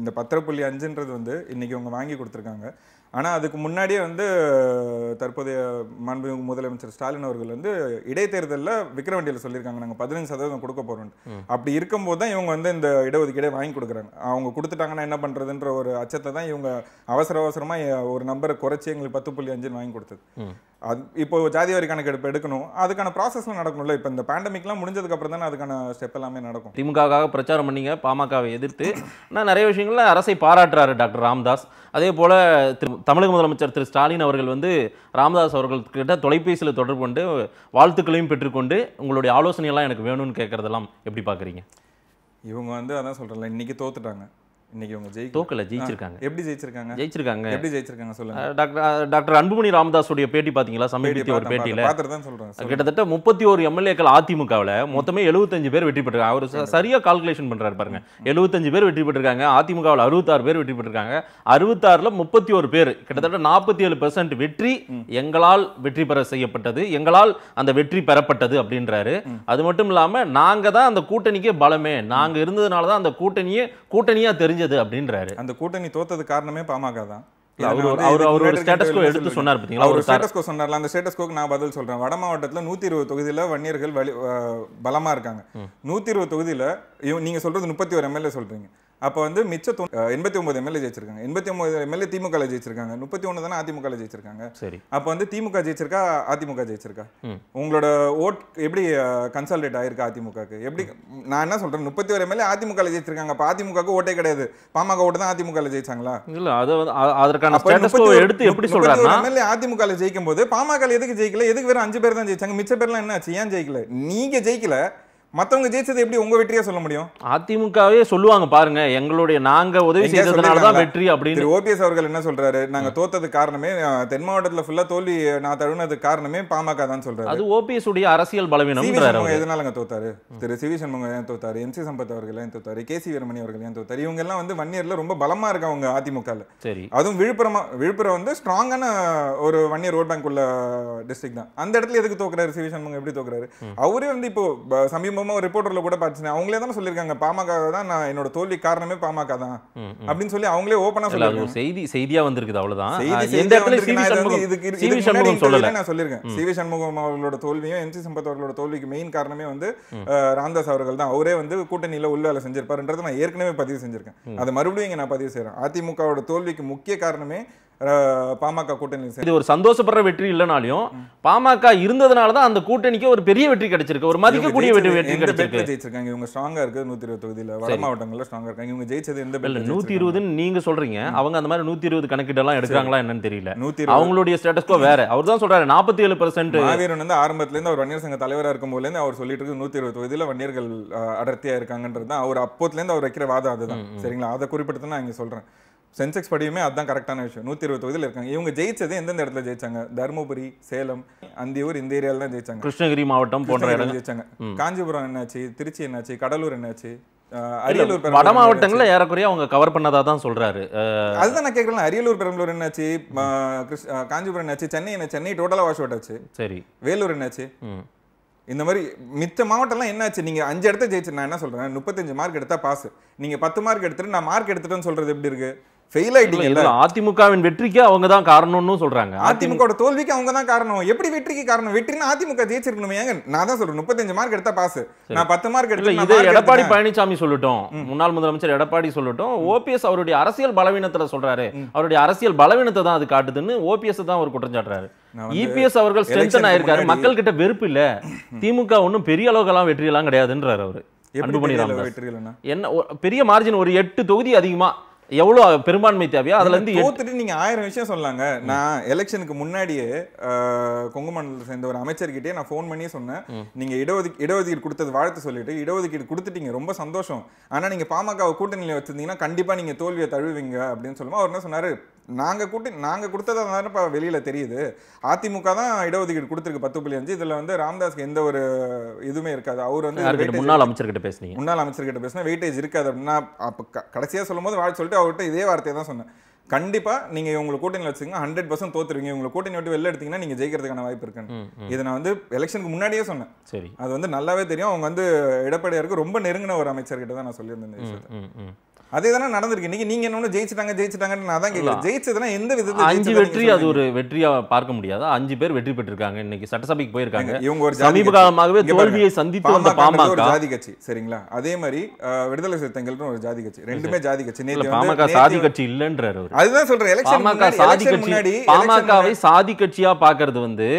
இந்த பத்திர புள்ளி அஞ்சுன்றது வந்து இன்றைக்கி அவங்க வாங்கி கொடுத்துருக்காங்க ஆனால் அதுக்கு முன்னாடியே வந்து தற்போதைய மாண்புமிகு முதலமைச்சர் ஸ்டாலின் அவர்கள் வந்து இடைத்தேர்தலில் விக்ரவண்டியில் சொல்லியிருக்காங்க நாங்கள் பதினஞ்சு சதவீதம் கொடுக்க போகிறோம் அப்படி இருக்கும்போது தான் இவங்க வந்து இந்த இடஒதுக்கீடே வாங்கி கொடுக்குறாங்க அவங்க கொடுத்துட்டாங்கன்னா என்ன பண்ணுறதுன்ற ஒரு அச்சத்தை தான் இவங்க அவசர அவசரமாக ஒரு நம்பரை குறைச்சி எங்களுக்கு பத்து புள்ளி அஞ்சுன்னு வாங்கி கொடுத்தது அது இப்போ ஜாதி வரி கணக்கெடுப்பு எடுக்கணும் அதுக்கான ப்ராசஸ்லாம் நடக்கணும்ல இப்போ இந்த பேண்டமிக்லாம் முடிஞ்சதுக்கு அப்புறம் தானே அதுக்கான ஸ்டெப் எல்லாமே நடக்கும் திமுகவுக்காக பிரச்சாரம் பண்ணீங்க பாமகவை எதிர்த்து ஆனால் நிறைய விஷயங்கள்ல அரசை பாராட்டுறாரு டாக்டர் ராம்தாஸ் அதே போல் திரு தமிழக முதலமைச்சர் திரு ஸ்டாலின் அவர்கள் வந்து ராமதாஸ் அவர்கள்கிட்ட தொலைபேசியில் தொடர்பு கொண்டு வாழ்த்துக்களையும் பெற்றுக்கொண்டு உங்களுடைய ஆலோசனையெல்லாம் எனக்கு வேணும்னு கேட்குறதெல்லாம் எப்படி பார்க்குறீங்க இவங்க வந்து அதான் சொல்கிறேன் இன்றைக்கி தோத்துட்டாங்க இன்னைக்கு அவங்க ஜெயி தோக்கல ஜெயிச்சிருக்காங்க எப்படி ஜெயிச்சிருக்காங்க ஜெயிச்சிருக்காங்க எப்படி ஜெயிச்சிருக்காங்க சொல்லுங்க டாக்டர் டாக்டர் அன்புமணி ராமதாஸுடைய பேட்டி பார்த்தீங்களா சமீபத்திய ஒரு பேட்டியில் கிட்டத்தட்ட முப்பத்தி ஒரு எம்எல்ஏக்கள் அதிமுகவில் மொத்தமே எழுபத்தஞ்சு பேர் வெற்றி பெற்றிருக்காங்க அவர் சரியா கால்குலேஷன் பண்றாரு பாருங்க எழுபத்தஞ்சு பேர் வெற்றி பெற்றிருக்காங்க அதிமுகவில் அறுபத்தாறு பேர் வெற்றி பெற்றிருக்காங்க அறுபத்தாறுல முப்பத்தி ஒரு பேர் கிட்டத்தட்ட நாற்பத்தி ஏழு பெர்சன்ட் வெற்றி எங்களால் வெற்றி பெற செய்யப்பட்டது எங்களால் அந்த வெற்றி பெறப்பட்டது அப்படின்றாரு அது மட்டும் இல்லாம நாங்க தான் அந்த கூட்டணிக்கே பலமே நாங்க இருந்ததுனால தான் அந்த கூட்டணியே கூட்டணியாக தெரிஞ்சு அழிஞ்சது அப்படின்றாரு அந்த கூட்டணி தோத்தது காரணமே பாமக தான் எடுத்து சொன்னார் பார்த்தீங்களா ஒரு ஸ்டேட்டஸ்கோ சொன்னார்ல அந்த ஸ்டேட்டஸ்கோக்கு நான் பதில் சொல்றேன் வட மாவட்டத்தில் நூத்தி இருபது தொகுதியில் வன்னியர்கள் வலி பலமாக இருக்காங்க நூத்தி இருபது தொகுதியில் நீங்க சொல்றது முப்பத்தி ஒரு எம்எல்ஏ சொல்றீங்க அப்போ வந்து மிச்ச தொ எண்பத்தி ஒன்பது எம்எல்ஏ ஜெயிச்சிருக்காங்க எண்பத்தி ஒன்பது எம்எல்ஏ திமுக ஜெயிச்சிருக்காங்க முப்பத்தி ஒன்று தானே அதிமுக ஜெயிச்சிருக்காங்க சரி அப்போ வந்து திமுக ஜெயிச்சிருக்கா அதிமுக ஜெயிச்சிருக்கா உங்களோட ஓட் எப்படி கன்சல்டேட் ஆயிருக்கா அதிமுகக்கு எப்படி நான் என்ன சொல்றேன் முப்பத்தி ஒரு எம்எல்ஏ அதிமுக ஜெயிச்சிருக்காங்க அப்போ அதிமுகவுக்கு ஓட்டே கிடையாது பாமக ஓட்டு தான் அதிமுக ஜெயிச்சாங்களா இல்லை அதற்கான எடுத்து எப்படி சொல்கிறாங்க எம்எல்ஏ அதிமுக ஜெயிக்கும் போது பாமக எதுக்கு ஜெயிக்கல எதுக்கு வேற அஞ்சு பேர் தான் ஜெயிச்சாங்க மிச்ச பேர்லாம் என்ன ஆச்சு ஏன் ஜெயிக்கல ஜெயிக்கல மற்றவங்க ஜெயிச்சது எப்படி உங்க வெற்றியா சொல்ல முடியும் அதிமுகவே சொல்லுவாங்க பாருங்க எங்களுடைய நாங்க உதவி செய்ததுனால வெற்றி அப்படின்னு ஓபிஎஸ் அவர்கள் என்ன சொல்றாரு நாங்க தோத்தது காரணமே தென் மாவட்டத்துல ஃபுல்லா தோல்வி நான் தழுவினது காரணமே பாமக தான் சொல்றாரு அது ஓபிஎஸ் உடைய அரசியல் பலவீனம் எதனால தோத்தாரு திரு சிவி சண்முகம் ஏன் தோத்தாரு எம் சி சம்பத் அவர்கள் ஏன் தோத்தாரு கே சி வீரமணி அவர்கள் ஏன் தோத்தாரு இவங்க எல்லாம் வந்து வன்னியர்ல ரொம்ப பலமா அவங்க அதிமுகல சரி அதுவும் விழுப்புரமா விழுப்புரம் வந்து ஸ்ட்ராங்கான ஒரு வன்னியர் ரோட் பேங்க் உள்ள டிஸ்ட்ரிக்ட் தான் அந்த இடத்துல எதுக்கு தோக்குறாரு சிவி சண்முகம் எப்படி தோக்குறாரு அவரே வந்து இப்போ சமீப சம்பவமாக ஒரு ரிப்போர்ட்டர்ல கூட பார்த்துனேன் அவங்களே தானே சொல்லியிருக்காங்க பாமக தான் நான் என்னோட தோல்வி காரணமே பாமக தான் அப்படின்னு சொல்லி அவங்களே ஓபனா சொல்லுவாங்க செய்தி செய்தியா வந்திருக்குது அவ்வளவுதான் நான் சொல்லியிருக்கேன் சிவி சண்முகம் அவர்களோட தோல்வியும் எம் சி சம்பத் அவர்களோட தோல்விக்கு மெயின் காரணமே வந்து ராம்தாஸ் அவர்கள் தான் அவரே வந்து கூட்டணியில உள்ள வேலை செஞ்சிருப்பாருன்றதை நான் ஏற்கனவே பதிவு செஞ்சிருக்கேன் அதை மறுபடியும் இங்க நான் பதிவு செய்யறேன் அதிமுகவோட தோல்விக்கு முக்கிய காரணமே பாமக கூட்டணி இது ஒரு சந்தோஷப்படுற வெற்றி இல்லைனாலும் பாமக இருந்ததுனால தான் அந்த கூட்டணிக்கு ஒரு பெரிய வெற்றி கிடைச்சிருக்கு ஒரு மதிக்கக்கூடிய வெற்றி வெற்றி கிடைச்சிருக்கு ஜெயிச்சிருக்காங்க இவங்க ஸ்ட்ராங்கா இருக்கு நூத்தி இருபது தொகுதியில் வட மாவட்டங்களில் ஸ்ட்ராங்கா இருக்காங்க இவங்க ஜெயிச்சது எந்த இல்ல நூத்தி இருபதுன்னு நீங்க சொல்றீங்க அவங்க அந்த மாதிரி நூத்தி இருபது கணக்கிட்ட எல்லாம் எடுக்கிறாங்களா என்னன்னு தெரியல நூத்தி அவங்களுடைய ஸ்டேட்டஸ்கோ வேற அவர் தான் சொல்றாரு நாற்பத்தி ஏழு பர்சன்ட் மாவீரன் வந்து ஆரம்பத்துல அவர் வன்னியர் சங்க தலைவராக இருக்கும் போதுலேருந்து அவர் சொல்லிட்டு இருக்கு நூத்தி இருபது தொகுதியில் வன்னியர்கள் அடர்த்தியா இருக்காங்கன்றது தான் அவர் அப்போத்துல இருந்து அவர் வைக்கிற வாதம் அதுதான் சரிங்களா அதை குறிப்பிட்டு நான் இங்க சொல்றேன் சென்செக்ஸ் படியுமே அதுதான் கரெக்டான விஷயம் நூத்தி இருபது தொகுதியில் இருக்காங்க இவங்க ஜெயிச்சது எந்தெந்த இடத்துல ஜெயிச்சாங்க தருமபுரி சேலம் அந்தியூர் இந்த ஏரியாவில் தான் ஜெயிச்சாங்க கிருஷ்ணகிரி மாவட்டம் போன்ற இடம் ஜெயிச்சாங்க காஞ்சிபுரம் என்னாச்சு திருச்சி என்னாச்சு கடலூர் என்னாச்சு அரியலூர் வட மாவட்டங்கள்ல ஏறக்குறைய அவங்க கவர் பண்ணதா தான் சொல்றாரு அதுதான் நான் கேட்கறேன் அரியலூர் பெரம்பலூர் என்னாச்சு காஞ்சிபுரம் என்னாச்சு சென்னை என்ன சென்னை டோட்டலா வாஷ் அவுட் ஆச்சு சரி வேலூர் என்னாச்சு இந்த மாதிரி மித்த எல்லாம் என்னாச்சு நீங்க அஞ்சு இடத்த ஜெயிச்சு நான் என்ன சொல்றேன் முப்பத்தஞ்சு மார்க் எடுத்தா பாஸ் நீங்க பத்து மார்க் எடுத்துட்டு நான் மார்க் எடுத்துட்டேன்னு சொல்றது எப்படி இருக்கு ஃபெயில் ஆயிட்டீங்க அதிமுகவின் வெற்றிக்கு அவங்க தான் காரணம்னு சொல்றாங்க அதிமுக தோல்விக்கு அவங்க தான் காரணம் எப்படி வெற்றிக்கு காரணம் வெற்றினா அதிமுக ஜெயிச்சிருக்கணுமே நான் தான் சொல்றேன் முப்பத்தஞ்சு மார்க் எடுத்தா பாஸ் நான் பத்து மார்க் எடுத்து இது எடப்பாடி பழனிசாமி சொல்லட்டும் முன்னாள் முதலமைச்சர் எடப்பாடி சொல்லட்டும் ஓபிஎஸ் அவருடைய அரசியல் பலவீனத்துல சொல்றாரு அவருடைய அரசியல் பலவீனத்தை தான் அது காட்டுதுன்னு ஓபிஎஸ் தான் அவர் குற்றம் சாட்டுறாரு இபிஎஸ் அவர்கள் ஸ்ட்ரென்தன் ஆயிருக்காரு மக்கள் கிட்ட வெறுப்பு இல்ல திமுக ஒன்றும் பெரிய அளவுக்கெல்லாம் வெற்றியெல்லாம் கிடையாதுன்றாரு அவரு அன்புமணி ராமதாஸ் என்ன பெரிய மார்ஜின் ஒரு எட்டு தொகுதி அதிகமா எவ்வளவு பெரும்பான்மை தேவையோ அதுலேருந்து தோத்துட்டு நீங்கள் ஆயிரம் விஷயம் சொல்லாங்க நான் எலெக்ஷனுக்கு முன்னாடியே கொங்கு சேர்ந்த ஒரு அமைச்சர்கிட்டே நான் ஃபோன் பண்ணி சொன்னேன் நீங்க இடஒதுக்கீடு இடஒதுக்கீடு கொடுத்தது வாழ்த்து சொல்லிட்டு இடஒதுக்கீடு கொடுத்துட்டீங்க ரொம்ப சந்தோஷம் ஆனா நீங்க பாமகவை கூட்டணியில வச்சிருந்தீங்கன்னா கண்டிப்பா நீங்க தோல்வியை தழுவிங்க அப்படின்னு சொல்லுவோம் அவர் என்ன சொன்னாரு நாங்கள் கூட்டி நாங்கள் கொடுத்தது இருந்தாலும் இப்போ வெளியில் தெரியுது அதிமுக தான் இடஒதுக்கீடு கொடுத்துருக்கு பத்து புள்ளி அஞ்சு இதில் வந்து ராம்தாஸ்க்கு எந்த ஒரு இதுவுமே இருக்காது அவர் வந்து முன்னாள் அமைச்சர்கிட்ட பேசினீங்க முன்னாள் அமைச்சர்கிட்ட பேசினா வெயிட்டேஜ் இருக்காது அப்படின்னா அப்போ கடைசியாக சொல்லும் போது வாழ் சொல்லிட்டு அவர்கிட்ட இதே வார்த்தையை தான் சொன்னேன் கண்டிப்பாக நீங்கள் உங்க கூட்டணி வச்சுங்க ஹண்ட்ரட் பர்சன்ட் தோத்துருவீங்க உங்களை கூட்டணி விட்டு வெளில எடுத்தீங்கன்னா நீங்கள் ஜெயிக்கிறதுக்கான வாய்ப்பு இருக்குன்னு இதை நான் வந்து எலெக்ஷனுக்கு முன்னாடியே சொன்னேன் சரி அது வந்து நல்லாவே தெரியும் அவங்க வந்து எடப்பாடியாருக்கு ரொம்ப நெருங்கின ஒரு அமைச்சர்கிட்ட தான் நான் சொல்லியிருந்தேன் அதே தானே நடந்திருக்கு இன்னைக்கு நீங்க என்ன ஜெயிச்சிட்டாங்க ஜெயிச்சிட்டாங்கன்னு நான் தான் கேட்கல எந்த விதத்துல அஞ்சு வெற்றி அது ஒரு வெற்றியா பார்க்க முடியாது அஞ்சு பேர் வெற்றி பெற்றிருக்காங்க இன்னைக்கு சட்டசபைக்கு போயிருக்காங்க இவங்க ஒரு சமீப காலமாகவே தோல்வியை சந்தித்து வந்த பாமக ஜாதி கட்சி சரிங்களா அதே மாதிரி விடுதலை சிறுத்தைகள்னு ஒரு ஜாதி கட்சி ரெண்டுமே ஜாதி கட்சி நேத்து பாமக சாதி கட்சி இல்லன்றாரு அவர் அதுதான் சொல்றேன் பாமக சாதி கட்சி பாமகவை சாதி கட்சியா பாக்குறது வந்து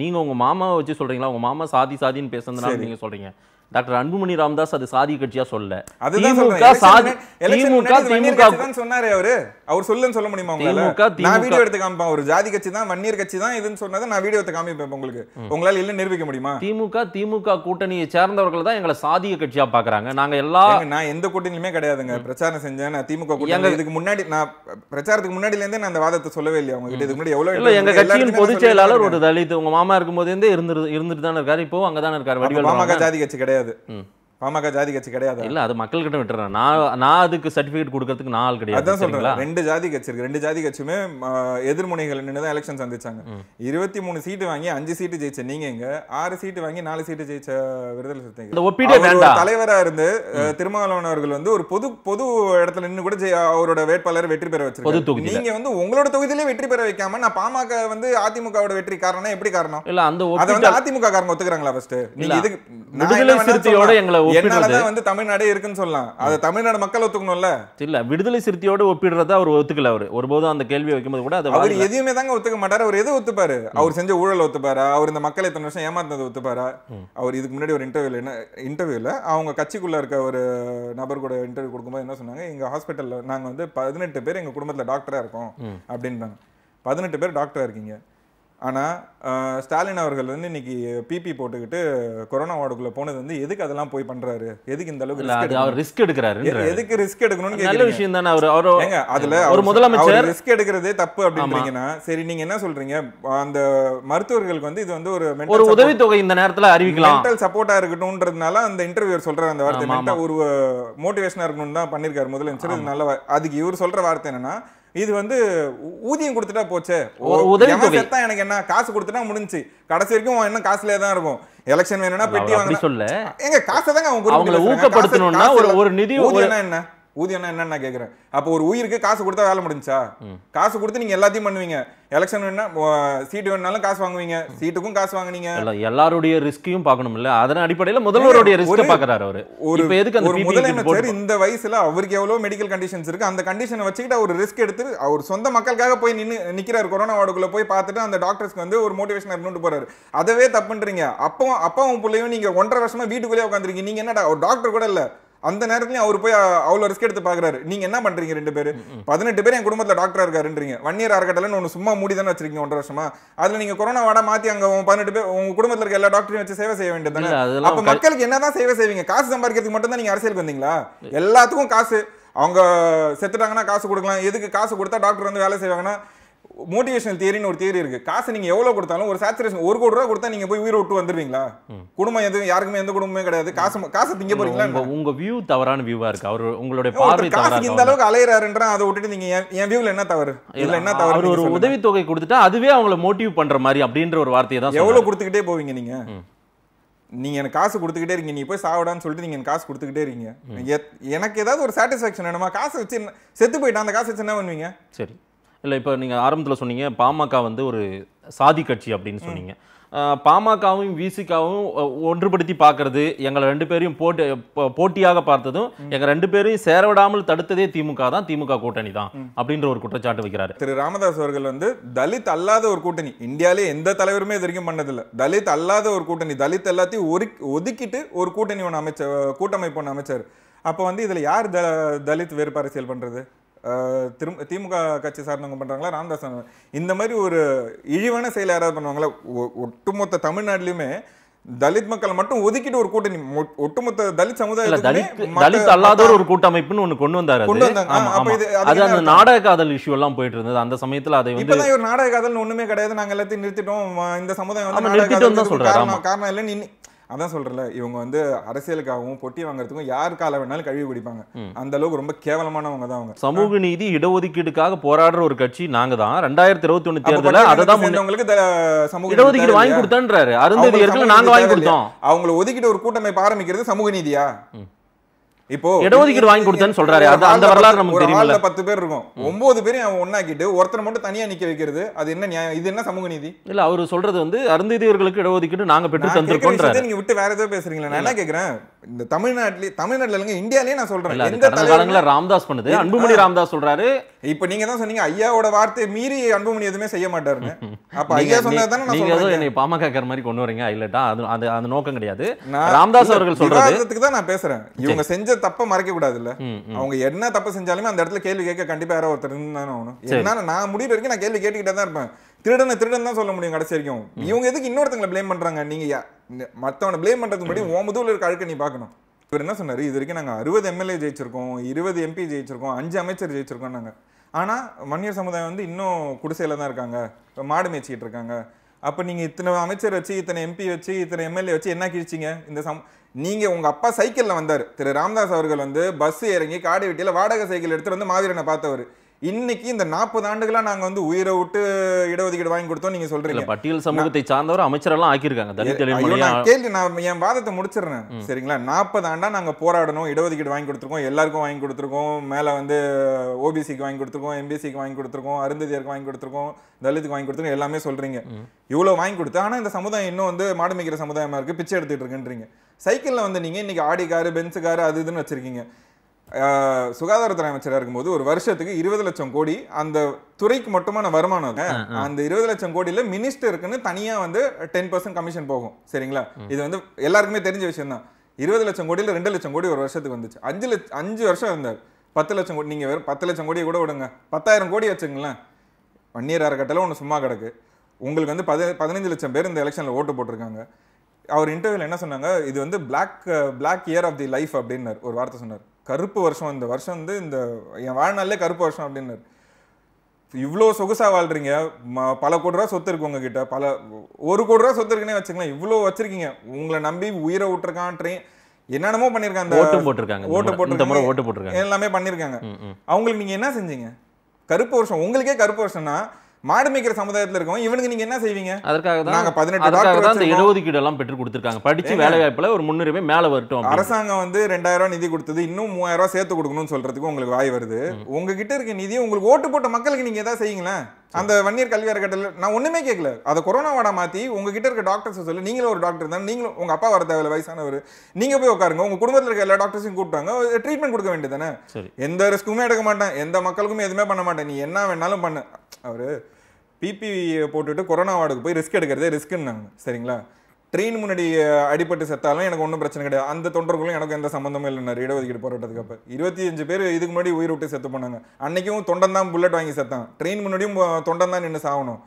நீங்க உங்க மாமாவை வச்சு சொல்றீங்களா உங்க மாமா சாதி சாதின்னு பேசுறதுனால நீங்க சொல்றீங்க டாக்டர் அன்புமணி ராமதாஸ் அது சாதி கட்சியா சொல்ல திமுக சாதி திமுக திமுக சொன்னாரு அவரு அவர் சொல்லுன்னு சொல்ல முடியுமா உங்களுக்கு நான் வீடியோ எடுத்து காமிப்பேன் ஒரு ஜாதி கட்சி தான் வன்னியர் கட்சி தான் இதுன்னு சொன்னதை நான் வீடியோ எடுத்து காமிப்பேன் உங்களுக்கு உங்களால இல்ல நிரூபிக்க முடியுமா திமுக திமுக கூட்டணியை சேர்ந்தவர்கள் தான் எங்களை சாதிய கட்சியா பாக்குறாங்க நாங்க எல்லா நான் எந்த கூட்டணியுமே கிடையாதுங்க பிரச்சாரம் செஞ்சேன் நான் திமுக கூட்டணி இதுக்கு முன்னாடி நான் பிரச்சாரத்துக்கு முன்னாடில இருந்தே நான் அந்த வாதத்தை சொல்லவே இல்லையா உங்ககிட்ட இதுக்கு முன்னாடி எவ்வளவு எங்க கட்சியின் பொதுச் செயலாளர் ஒரு தலித் உங்க மாமா இருக்கும் போதே இருந்தே இருந்துட்டு தானே இருக்காரு இப்போ அங்கதான் இருக்காரு மாமா ஜாதி கட்சி கிடையாது கிடையாது பாமக ஜாதி கட்சி கிடையாது இல்ல அது கிட்ட விட்டுறேன் நான் நான் அதுக்கு சர்டிபிகேட் கொடுக்கறதுக்கு நாள் கிடையாது அதான் ரெண்டு ஜாதி கட்சி இருக்கு ரெண்டு ஜாதி கட்சியுமே எதிர்முனைகள் நின்று தான் எலெக்ஷன் சந்திச்சாங்க இருபத்தி மூணு சீட்டு வாங்கி அஞ்சு சீட்டு ஜெயிச்ச நீங்க எங்க ஆறு சீட்டு வாங்கி நாலு சீட்டு ஜெயிச்ச விடுதலை சிறுத்தைகள் இருந்து திருமாவளவன் அவர்கள் வந்து ஒரு பொது பொது இடத்துல நின்று கூட அவரோட வேட்பாளர் வெற்றி பெற வச்சிருக்காரு நீங்க வந்து உங்களோட தொகுதியிலே வெற்றி பெற வைக்காம நான் பாமக வந்து அதிமுகவோட வெற்றி காரணம் எப்படி காரணம் இல்ல அந்த அதிமுக காரணம் ஒத்துக்கிறாங்களா ஃபர்ஸ்ட் நீங்க இதுக்கு விடுதலை சிறுத்தையோட எங்களை ஒப்பிடுறது வந்து தமிழ்நாடே இருக்குன்னு சொல்லலாம் அதை தமிழ்நாடு மக்கள் ஒத்துக்கணும்ல இல்ல விடுதலை சிறுத்தையோட ஒப்பிடுறத அவர் ஒத்துக்கல அவர் ஒருபோதும் அந்த கேள்வி வைக்கும்போது கூட அதை அவர் எதையுமே தாங்க ஒத்துக்க மாட்டாரு அவர் எதை ஒத்துப்பாரு அவர் செஞ்ச ஊழல் ஒத்துப்பாரா அவர் இந்த மக்களை இத்தனை வருஷம் ஏமாத்தினதை ஒத்துப்பாரா அவர் இதுக்கு முன்னாடி ஒரு இன்டர்வியூல என்ன இன்டர்வியூல அவங்க கட்சிக்குள்ள இருக்க ஒரு நபர் கூட இன்டர்வியூ கொடுக்கும்போது என்ன சொன்னாங்க எங்க ஹாஸ்பிட்டல்ல நாங்க வந்து பதினெட்டு பேர் எங்க குடும்பத்துல டாக்டரா இருக்கோம் அப்படின்னு பதினெட்டு பேர் டாக்டரா இருக்கீங்க ஆனால் ஸ்டாலின் அவர்கள் வந்து இன்னைக்கு பிபி போட்டுக்கிட்டு கொரோனா வார்டுக்குள்ள போனது வந்து எதுக்கு அதெல்லாம் போய் பண்றாரு எதுக்கு இந்த அளவுக்கு அவர் ரிஸ்க் எடுக்கிறாரு எதுக்கு ரிஸ்க் எடுக்கணும்னு நல்ல விஷயம் தானே அவர் அவர் ஏங்க ஒரு முதலமைச்சர் ரிஸ்க் எடுக்கிறதே தப்பு அப்படின்றீங்கன்னா சரி நீங்க என்ன சொல்றீங்க அந்த மருத்துவர்களுக்கு வந்து இது வந்து ஒரு ஒரு உதவித்தொகை இந்த நேரத்தில் அறிவிக்கலாம் மென்டல் இருக்கட்டும்ன்றதுனால அந்த இன்டர்வியூர் சொல்ற அந்த வார்த்தை மென்டல் ஒரு மோட்டிவேஷனா இருக்கணும்னு தான் பண்ணிருக்காரு முதலமைச்சர் நல்ல அதுக்கு இவர் சொல்ற வார்த்தை என்னன்னா இது வந்து ஊதியம் கொடுத்துட்டா போச்சு செத்தா எனக்கு என்ன காசு கொடுத்துட்டா முடிஞ்சு கடைசி வரைக்கும் என்ன காசுலயே தான் இருக்கும் எலெக்ஷன் வேணும்னா பெட்டி வாங்க சொல்ல எங்க காசை தாங்க அவங்க ஊக்கப்படுத்தணும்னா ஒரு நிதி என்ன ஊதியம்னா என்னென்ன கேட்குறேன் அப்போ ஒரு உயிருக்கு காசு கொடுத்தா வேலை முடிஞ்சா காசு கொடுத்து நீங்க எல்லாத்தையும் பண்ணுவீங்க எலெக்ஷன் வேணா சீட்டு வேணாலும் காசு வாங்குவீங்க சீட்டுக்கும் காசு வாங்குனீங்க எல்லாருடைய ரிஸ்கையும் இல்ல அதன் அடிப்படையில் முதல்வருடைய ரிஸ்க் பார்க்குறாரு அவரு ஒரு எதுக்கு ஒரு முதலமைச்சர் இந்த வயசுல அவருக்கு எவ்வளோ மெடிக்கல் கண்டிஷன்ஸ் இருக்கு அந்த கண்டிஷனை வச்சுக்கிட்டு அவர் ரிஸ்க் எடுத்து அவர் சொந்த மக்களுக்காக போய் நின்று நிற்கிறார் கொரோனா வார்டுக்குள்ள போய் பார்த்துட்டு அந்த டாக்டர்ஸ்க்கு வந்து ஒரு மோட்டிவேஷன் இருந்துட்டு போறாரு அதவே தப்புன்றீங்க அப்பவும் அப்பாவும் பிள்ளையும் நீங்க ஒன்றரை வருஷமா வீட்டுக்குள்ளேயே உட்காந்துருக்கீங்க நீங்க என்னடா ஒரு டாக்டர் கூட இல்ல அந்த நேரத்துலயும் அவர் போய் அவ்வளோ ரிஸ்க் எடுத்து பாக்குறாரு நீங்க என்ன பண்றீங்க ரெண்டு பேரு பதினெட்டு பேர் என் குடும்பத்துல டாக்டர் இருக்காருன்றீங்க வன்னியர் இயர் அறக்கட்டலன்னு ஒன்று சும்மா மூடி தானே வச்சிருக்கீங்க ஒன்றரை வருஷமா அதுல நீங்க கொரோனா வாடா மாற்றி அங்க பதினெட்டு பேர் உங்க குடும்பத்தில் இருக்க எல்லா டாக்டரையும் வச்சு சேவை செய்ய வேண்டியது தானே அப்ப மக்களுக்கு என்னதான் சேவை செய்வீங்க காசு சம்பாதிக்கிறதுக்கு மட்டும் தான் நீங்க அரசியலுக்கு வந்தீங்களா எல்லாத்துக்கும் காசு அவங்க செத்துட்டாங்கன்னா காசு கொடுக்கலாம் எதுக்கு காசு கொடுத்தா டாக்டர் வந்து வேலை செய்வாங்கன்னா மோட்டிவேஷனல் தியரின்னு ஒரு தியரி இருக்கு காசு நீங்க எவ்வளவு கொடுத்தாலும் ஒரு சாச்சுரேஷன் ஒரு கோடி ரூபா கொடுத்தா நீங்க போய் உயிரை விட்டு வந்துடுவீங்களா குடும்பம் எதுவும் யாருக்குமே எந்த குடும்பமே கிடையாது காசு காசு திங்க போறீங்களா உங்க வியூ தவறான வியூவா இருக்கு அவர் உங்களுடைய பார்வை இந்த அளவுக்கு அலையிறாருன்ற அதை விட்டுட்டு நீங்க என் வியூல என்ன தவறு இல்ல என்ன தவறு அவர் ஒரு தொகை கொடுத்துட்டா அதுவே அவங்கள மோட்டிவ் பண்ற மாதிரி அப்படின்ற ஒரு வார்த்தையை தான் எவ்வளவு கொடுத்துக்கிட்டே போவீங்க நீங்க நீங்க எனக்கு காசு கொடுத்துக்கிட்டே இருக்கீங்க நீ போய் சாவிடான்னு சொல்லிட்டு நீங்க காசு கொடுத்துக்கிட்டே இருக்கீங்க எனக்கு ஏதாவது ஒரு சாட்டிஸ்ஃபேக்ஷன் வேணுமா காசு வச்சு செத்து போயிட்டா அந்த காசு வச்சு என்ன பண்ணுவீங்க சரி இல்லை இப்போ நீங்கள் ஆரம்பத்தில் சொன்னீங்க பாமக வந்து ஒரு சாதி கட்சி அப்படின்னு சொன்னீங்க பாமகவும் விசிகாவும் ஒன்றுபடுத்தி பார்க்கறது எங்களை ரெண்டு பேரையும் போட்டி போட்டியாக பார்த்ததும் எங்கள் ரெண்டு பேரையும் சேரவிடாமல் தடுத்ததே திமுக தான் திமுக கூட்டணி தான் அப்படின்ற ஒரு குற்றச்சாட்டு வைக்கிறார் திரு ராமதாஸ் அவர்கள் வந்து தலித் அல்லாத ஒரு கூட்டணி இந்தியாவிலே எந்த தலைவருமே இது வரைக்கும் பண்ணதில்லை தலித் அல்லாத ஒரு கூட்டணி தலித் எல்லாத்தையும் ஒரு ஒதுக்கிட்டு ஒரு கூட்டணி ஒன்று அமைச்ச கூட்டமைப்பு ஒன்று அமைச்சார் அப்போ வந்து இதில் யார் த தலித் வேறுபாடு செயல் பண்ணுறது திமுக கட்சி சார்ந்தவங்க பண்ணுறாங்களா ராமதாஸ் இந்த மாதிரி ஒரு இழிவான செயல் யாராவது பண்ணுவாங்களா ஒட்டுமொத்த தமிழ்நாட்டிலையுமே தலித் மக்கள் மட்டும் ஒதுக்கிட்டு ஒரு கூட்டணி ஒட்டுமொத்த தலித் சமுதாயம் தலித் அல்லாத ஒரு கூட்டமைப்புன்னு ஒண்ணு கொண்டு வந்தாரு கொண்டு வந்தாங்க அந்த நாடக காதல் இஷ்யூ எல்லாம் போயிட்டு இருந்தது அந்த சமயத்துல அதை வந்து ஒரு நாடக காதல் ஒண்ணுமே கிடையாது நாங்க எல்லாத்தையும் நிறுத்திட்டோம் இந்த சமுதாயம் வந்து காரணம் இல்லைன்னு அதான் சொல்றேன் இவங்க வந்து அரசியலுக்காகவும் பொட்டி வாங்குறதுக்கும் யார் கால வேணாலும் கழுவி குடிப்பாங்க அந்த அளவுக்கு ரொம்ப கேவலமானவங்க தான் அவங்க சமூக நீதி இடஒதுக்கீடுக்காக போராடுற ஒரு கட்சி நாங்க தான் ரெண்டாயிரத்தி இருபத்தி ஒண்ணு தேர்தல அதை சமூக இடஒதுக்கீடு வாங்கி கொடுத்தான்றாரு அருந்ததியர்கள் நாங்க வாங்கி கொடுத்தோம் அவங்களை ஒதுக்கிட்டு ஒரு கூட்டமைப்பு ஆரம்பிக்கிறது சமூக நீதியா இப்போ இடஒதுக்கீடு வாங்கி கொடுத்தேன்னு சொல்றாரு அந்த வரலாறு நமக்கு தெரியல பத்து பேர் இருக்கும் ஒன்பது பேரையும் அவன் ஒன்னாக்கிட்டு ஒருத்தர் மட்டும் தனியா நிக்க வைக்கிறது அது என்ன நியாயம் இது என்ன சமூக நீதி இல்ல அவர் சொல்றது வந்து அருந்ததியர்களுக்கு இடஒதுக்கீடு நாங்க பெற்று தந்திருக்கோம் நீங்க விட்டு வேற ஏதோ பேசுறீங்களா நான் என்ன கேக்குறேன் இந்த தமிழ்நாட்டிலே தமிழ்நாட்டில் இல்லைங்க இந்தியாலே நான் சொல்றேன் எந்த காலங்களில் ராம்தாஸ் பண்ணுது அன்புமணி ராம்தாஸ் சொல்றாரு இப்போ நீங்க தான் சொன்னீங்க ஐயாவோட வார்த்தை மீறி அன்புமணி எதுவுமே செய்ய மாட்டாருன்னு அப்ப ஐயா சொன்னது தானே நீங்க ஏதோ என்னை கேக்கற மாதிரி கொண்டு வரீங்க இல்லட்டா அது அது அந்த நோக்கம் கிடையாது ராம்தாஸ் அவர்கள் சொல்றதுக்கு தான் நான் பேசுறேன் இவங்க செஞ்ச தப்ப மறக்க கூடாது இல்ல அவங்க என்ன தப்பு செஞ்சாலுமே அந்த இடத்துல கேள்வி கேட்க கண்டிப்பா யாரோ ஒருத்தர் இருந்தானே ஆகணும் என்னால நான் முடிவு வரைக்கும் நான் கேள்வி கேட்டுக்கிட்டே தான் இருப்பேன் திருடனை திருடன் தான் சொல்ல முடியும் கடைசி வரைக்கும் இவங்க எதுக்கு இன்னொருத்தங்களை பிளேம் பண்றாங்க நீங்க மற்றவனை ப்ளேம் பண்ணுறதுக்கு முன்னாடி உன் இருக்க அழுக்க நீ பார்க்கணும் இவர் என்ன சொன்னார் இது வரைக்கும் நாங்கள் அறுபது எம்எல்ஏ ஜெயிச்சிருக்கோம் இருபது எம்பி ஜெயிச்சிருக்கோம் அஞ்சு அமைச்சர் ஜெயிச்சிருக்கோம் நாங்கள் ஆனால் மன்னியர் சமுதாயம் வந்து இன்னும் குடிசையில் தான் இருக்காங்க மாடு மேய்ச்சிக்கிட்டு இருக்காங்க அப்போ நீங்கள் இத்தனை அமைச்சர் வச்சு இத்தனை எம்பி வச்சு இத்தனை எம்எல்ஏ வச்சு என்ன கிழிச்சிங்க இந்த சம் நீங்கள் உங்கள் அப்பா சைக்கிளில் வந்தார் திரு ராம்தாஸ் அவர்கள் வந்து பஸ் இறங்கி காடு வெட்டியில் வாடகை சைக்கிள் எடுத்துகிட்டு வந்து மாவீரனை பார்த்தவர் இன்னைக்கு இந்த நாற்பது ஆண்டுகளா நாங்க வந்து உயிரை விட்டு இடஒதுக்கீடு வாங்கி கொடுத்தோம் நீங்க சொல்றீங்க பட்டியல் சமூகத்தை சார்ந்தவர் அமைச்சரெல்லாம் ஆக்கியிருக்காங்க கேள்வி நான் என் வாதத்தை முடிச்சிடறேன் சரிங்களா நாற்பது ஆண்டா நாங்க போராடணும் இடஒதுக்கீடு வாங்கி கொடுத்துருக்கோம் எல்லாருக்கும் வாங்கி கொடுத்துருக்கோம் மேல வந்து ஓபிசிக்கு வாங்கி கொடுத்துருக்கோம் எம்பிசிக்கு வாங்கி கொடுத்துருக்கோம் அருந்ததியருக்கு வாங்கி கொடுத்துருக்கோம் தலித்துக்கு வாங்கி கொடுத்துருக்கோம் எல்லாமே சொல்றீங்க இவ்வளவு வாங்கி கொடுத்து ஆனா இந்த சமுதாயம் இன்னும் வந்து மாடு மேய்க்கிற சமுதாயமா இருக்கு பிச்சை எடுத்துட்டு இருக்குன்றீங்க சைக்கிள்ல வந்து நீங்க இன்னைக்கு ஆடி காரு பென்சு காரு அது இதுன்னு வச்சிருக்கீங்க சுகாதாரத்துறை அமைச்சராக இருக்கும்போது ஒரு வருஷத்துக்கு இருபது லட்சம் கோடி அந்த துறைக்கு மட்டுமான வருமானம் அந்த இருபது லட்சம் கோடியில் மினிஸ்டருக்குன்னு தனியாக வந்து டென் பர்சன்ட் கமிஷன் போகும் சரிங்களா இது வந்து எல்லாருக்குமே தெரிஞ்ச விஷயம் தான் இருபது லட்சம் கோடியில் ரெண்டு லட்சம் கோடி ஒரு வருஷத்துக்கு வந்துச்சு அஞ்சு லட்ச அஞ்சு வருஷம் இருந்தார் பத்து லட்சம் கோடி நீங்கள் வேறு பத்து லட்சம் கோடியை கூட விடுங்க பத்தாயிரம் கோடி வச்சுங்களேன் வன்னியர் அறக்கட்டளை ஒன்று சும்மா கிடக்கு உங்களுக்கு வந்து பதி பதினஞ்சு லட்சம் பேர் இந்த எலெக்ஷனில் ஓட்டு போட்டிருக்காங்க அவர் இன்டர்வியூவில் என்ன சொன்னாங்க இது வந்து black black year of the life அப்படின்னார் ஒரு வார்த்தை சொன்னார் கருப்பு வருஷம் இந்த வருஷம் வந்து இந்த என் வாழ்நாளே கருப்பு வருஷம் அப்படின்னாரு இவ்வளோ சொகுசாக வாழ்றீங்க ம பல கோடி ரூபா சொத்து இருக்கு உங்ககிட்ட பல ஒரு கோடி ரூபா சொத்து இருக்குன்னே வச்சுக்கலாம் இவ்வளோ வச்சிருக்கீங்க உங்களை நம்பி உயிரை விட்டுருக்கான் என்னென்னமோ பண்ணியிருக்காங்க அந்த ஓட்டு போட்டிருக்காங்க ஓட்டு போட்டு ஓட்டு எல்லாமே பண்ணியிருக்காங்க அவங்களுக்கு நீங்கள் என்ன செஞ்சீங்க கருப்பு வருஷம் உங்களுக்கே கருப்பு வருஷம்னா மாடு மேய்க்கிற சமுதாயத்தில் இருக்கவங்க இவனுக்கு நீங்க என்ன செய்வீங்க அதற்காக தான் நாங்க பதினெட்டு டாக்டர் தான் இந்த இடஒதுக்கீடு எல்லாம் பெற்று கொடுத்துருக்காங்க படிச்சு வேலை வாய்ப்புல ஒரு முன்னுரிமை மேல வரட்டும் அரசாங்கம் வந்து ரெண்டாயிரம் ரூபாய் நிதி கொடுத்தது இன்னும் மூவாயிரம் ரூபாய் சேர்த்து கொடுக்கணும்னு சொல்றதுக்கு உங்களுக்கு வாய் வருது உங்ககிட்ட இருக்க நிதி உங்களுக்கு ஓட்டு போட்ட மக்களுக்கு நீங்க எதாவது செய்யுங்களேன் அந்த வன்னியர் கல்வி அறக்கட்டளை நான் ஒண்ணுமே கேட்கல அதை கொரோனா வாடா மாத்தி உங்ககிட்ட இருக்க டாக்டர்ஸ் சொல்லி நீங்களும் ஒரு டாக்டர் தான் நீங்களும் உங்க அப்பா வர தேவையில்ல வயசானவர் நீங்க போய் உட்காருங்க உங்க குடும்பத்தில் இருக்க எல்லா டாக்டர்ஸையும் கூப்பிட்டாங்க ட்ரீட்மெண்ட் கொடுக்க வேண்டியதானே எந்த ரிஸ்க்குமே எடுக்க மாட்டேன் எந்த மக்களுக்குமே எதுவுமே பண்ண மாட்டேன் நீ என்ன வேணாலும் பண்ணு அவர் பிபி போட்டுட்டு கொரோனா வார்டுக்கு போய் ரிஸ்க் எடுக்கிறதே ரிஸ்க்குன்னாங்க சரிங்களா ட்ரெயின் முன்னாடி அடிபட்டு செத்தாலும் எனக்கு ஒன்றும் பிரச்சனை கிடையாது அந்த தொண்டர்களும் எனக்கு எந்த சம்மந்தமும் இல்லைன்னா இடஒதுக்கீடு போராட்டத்துக்கு அப்போ இருபத்தி அஞ்சு பேர் இதுக்கு முன்னாடி உயிர் விட்டு செத்து போனாங்க அன்றைக்கும் தொண்டன் தான் புல்லட் வாங்கி செத்தான் ட்ரெயின் முன்னாடியும் தொண்டன் தான் நின்று சாகணும்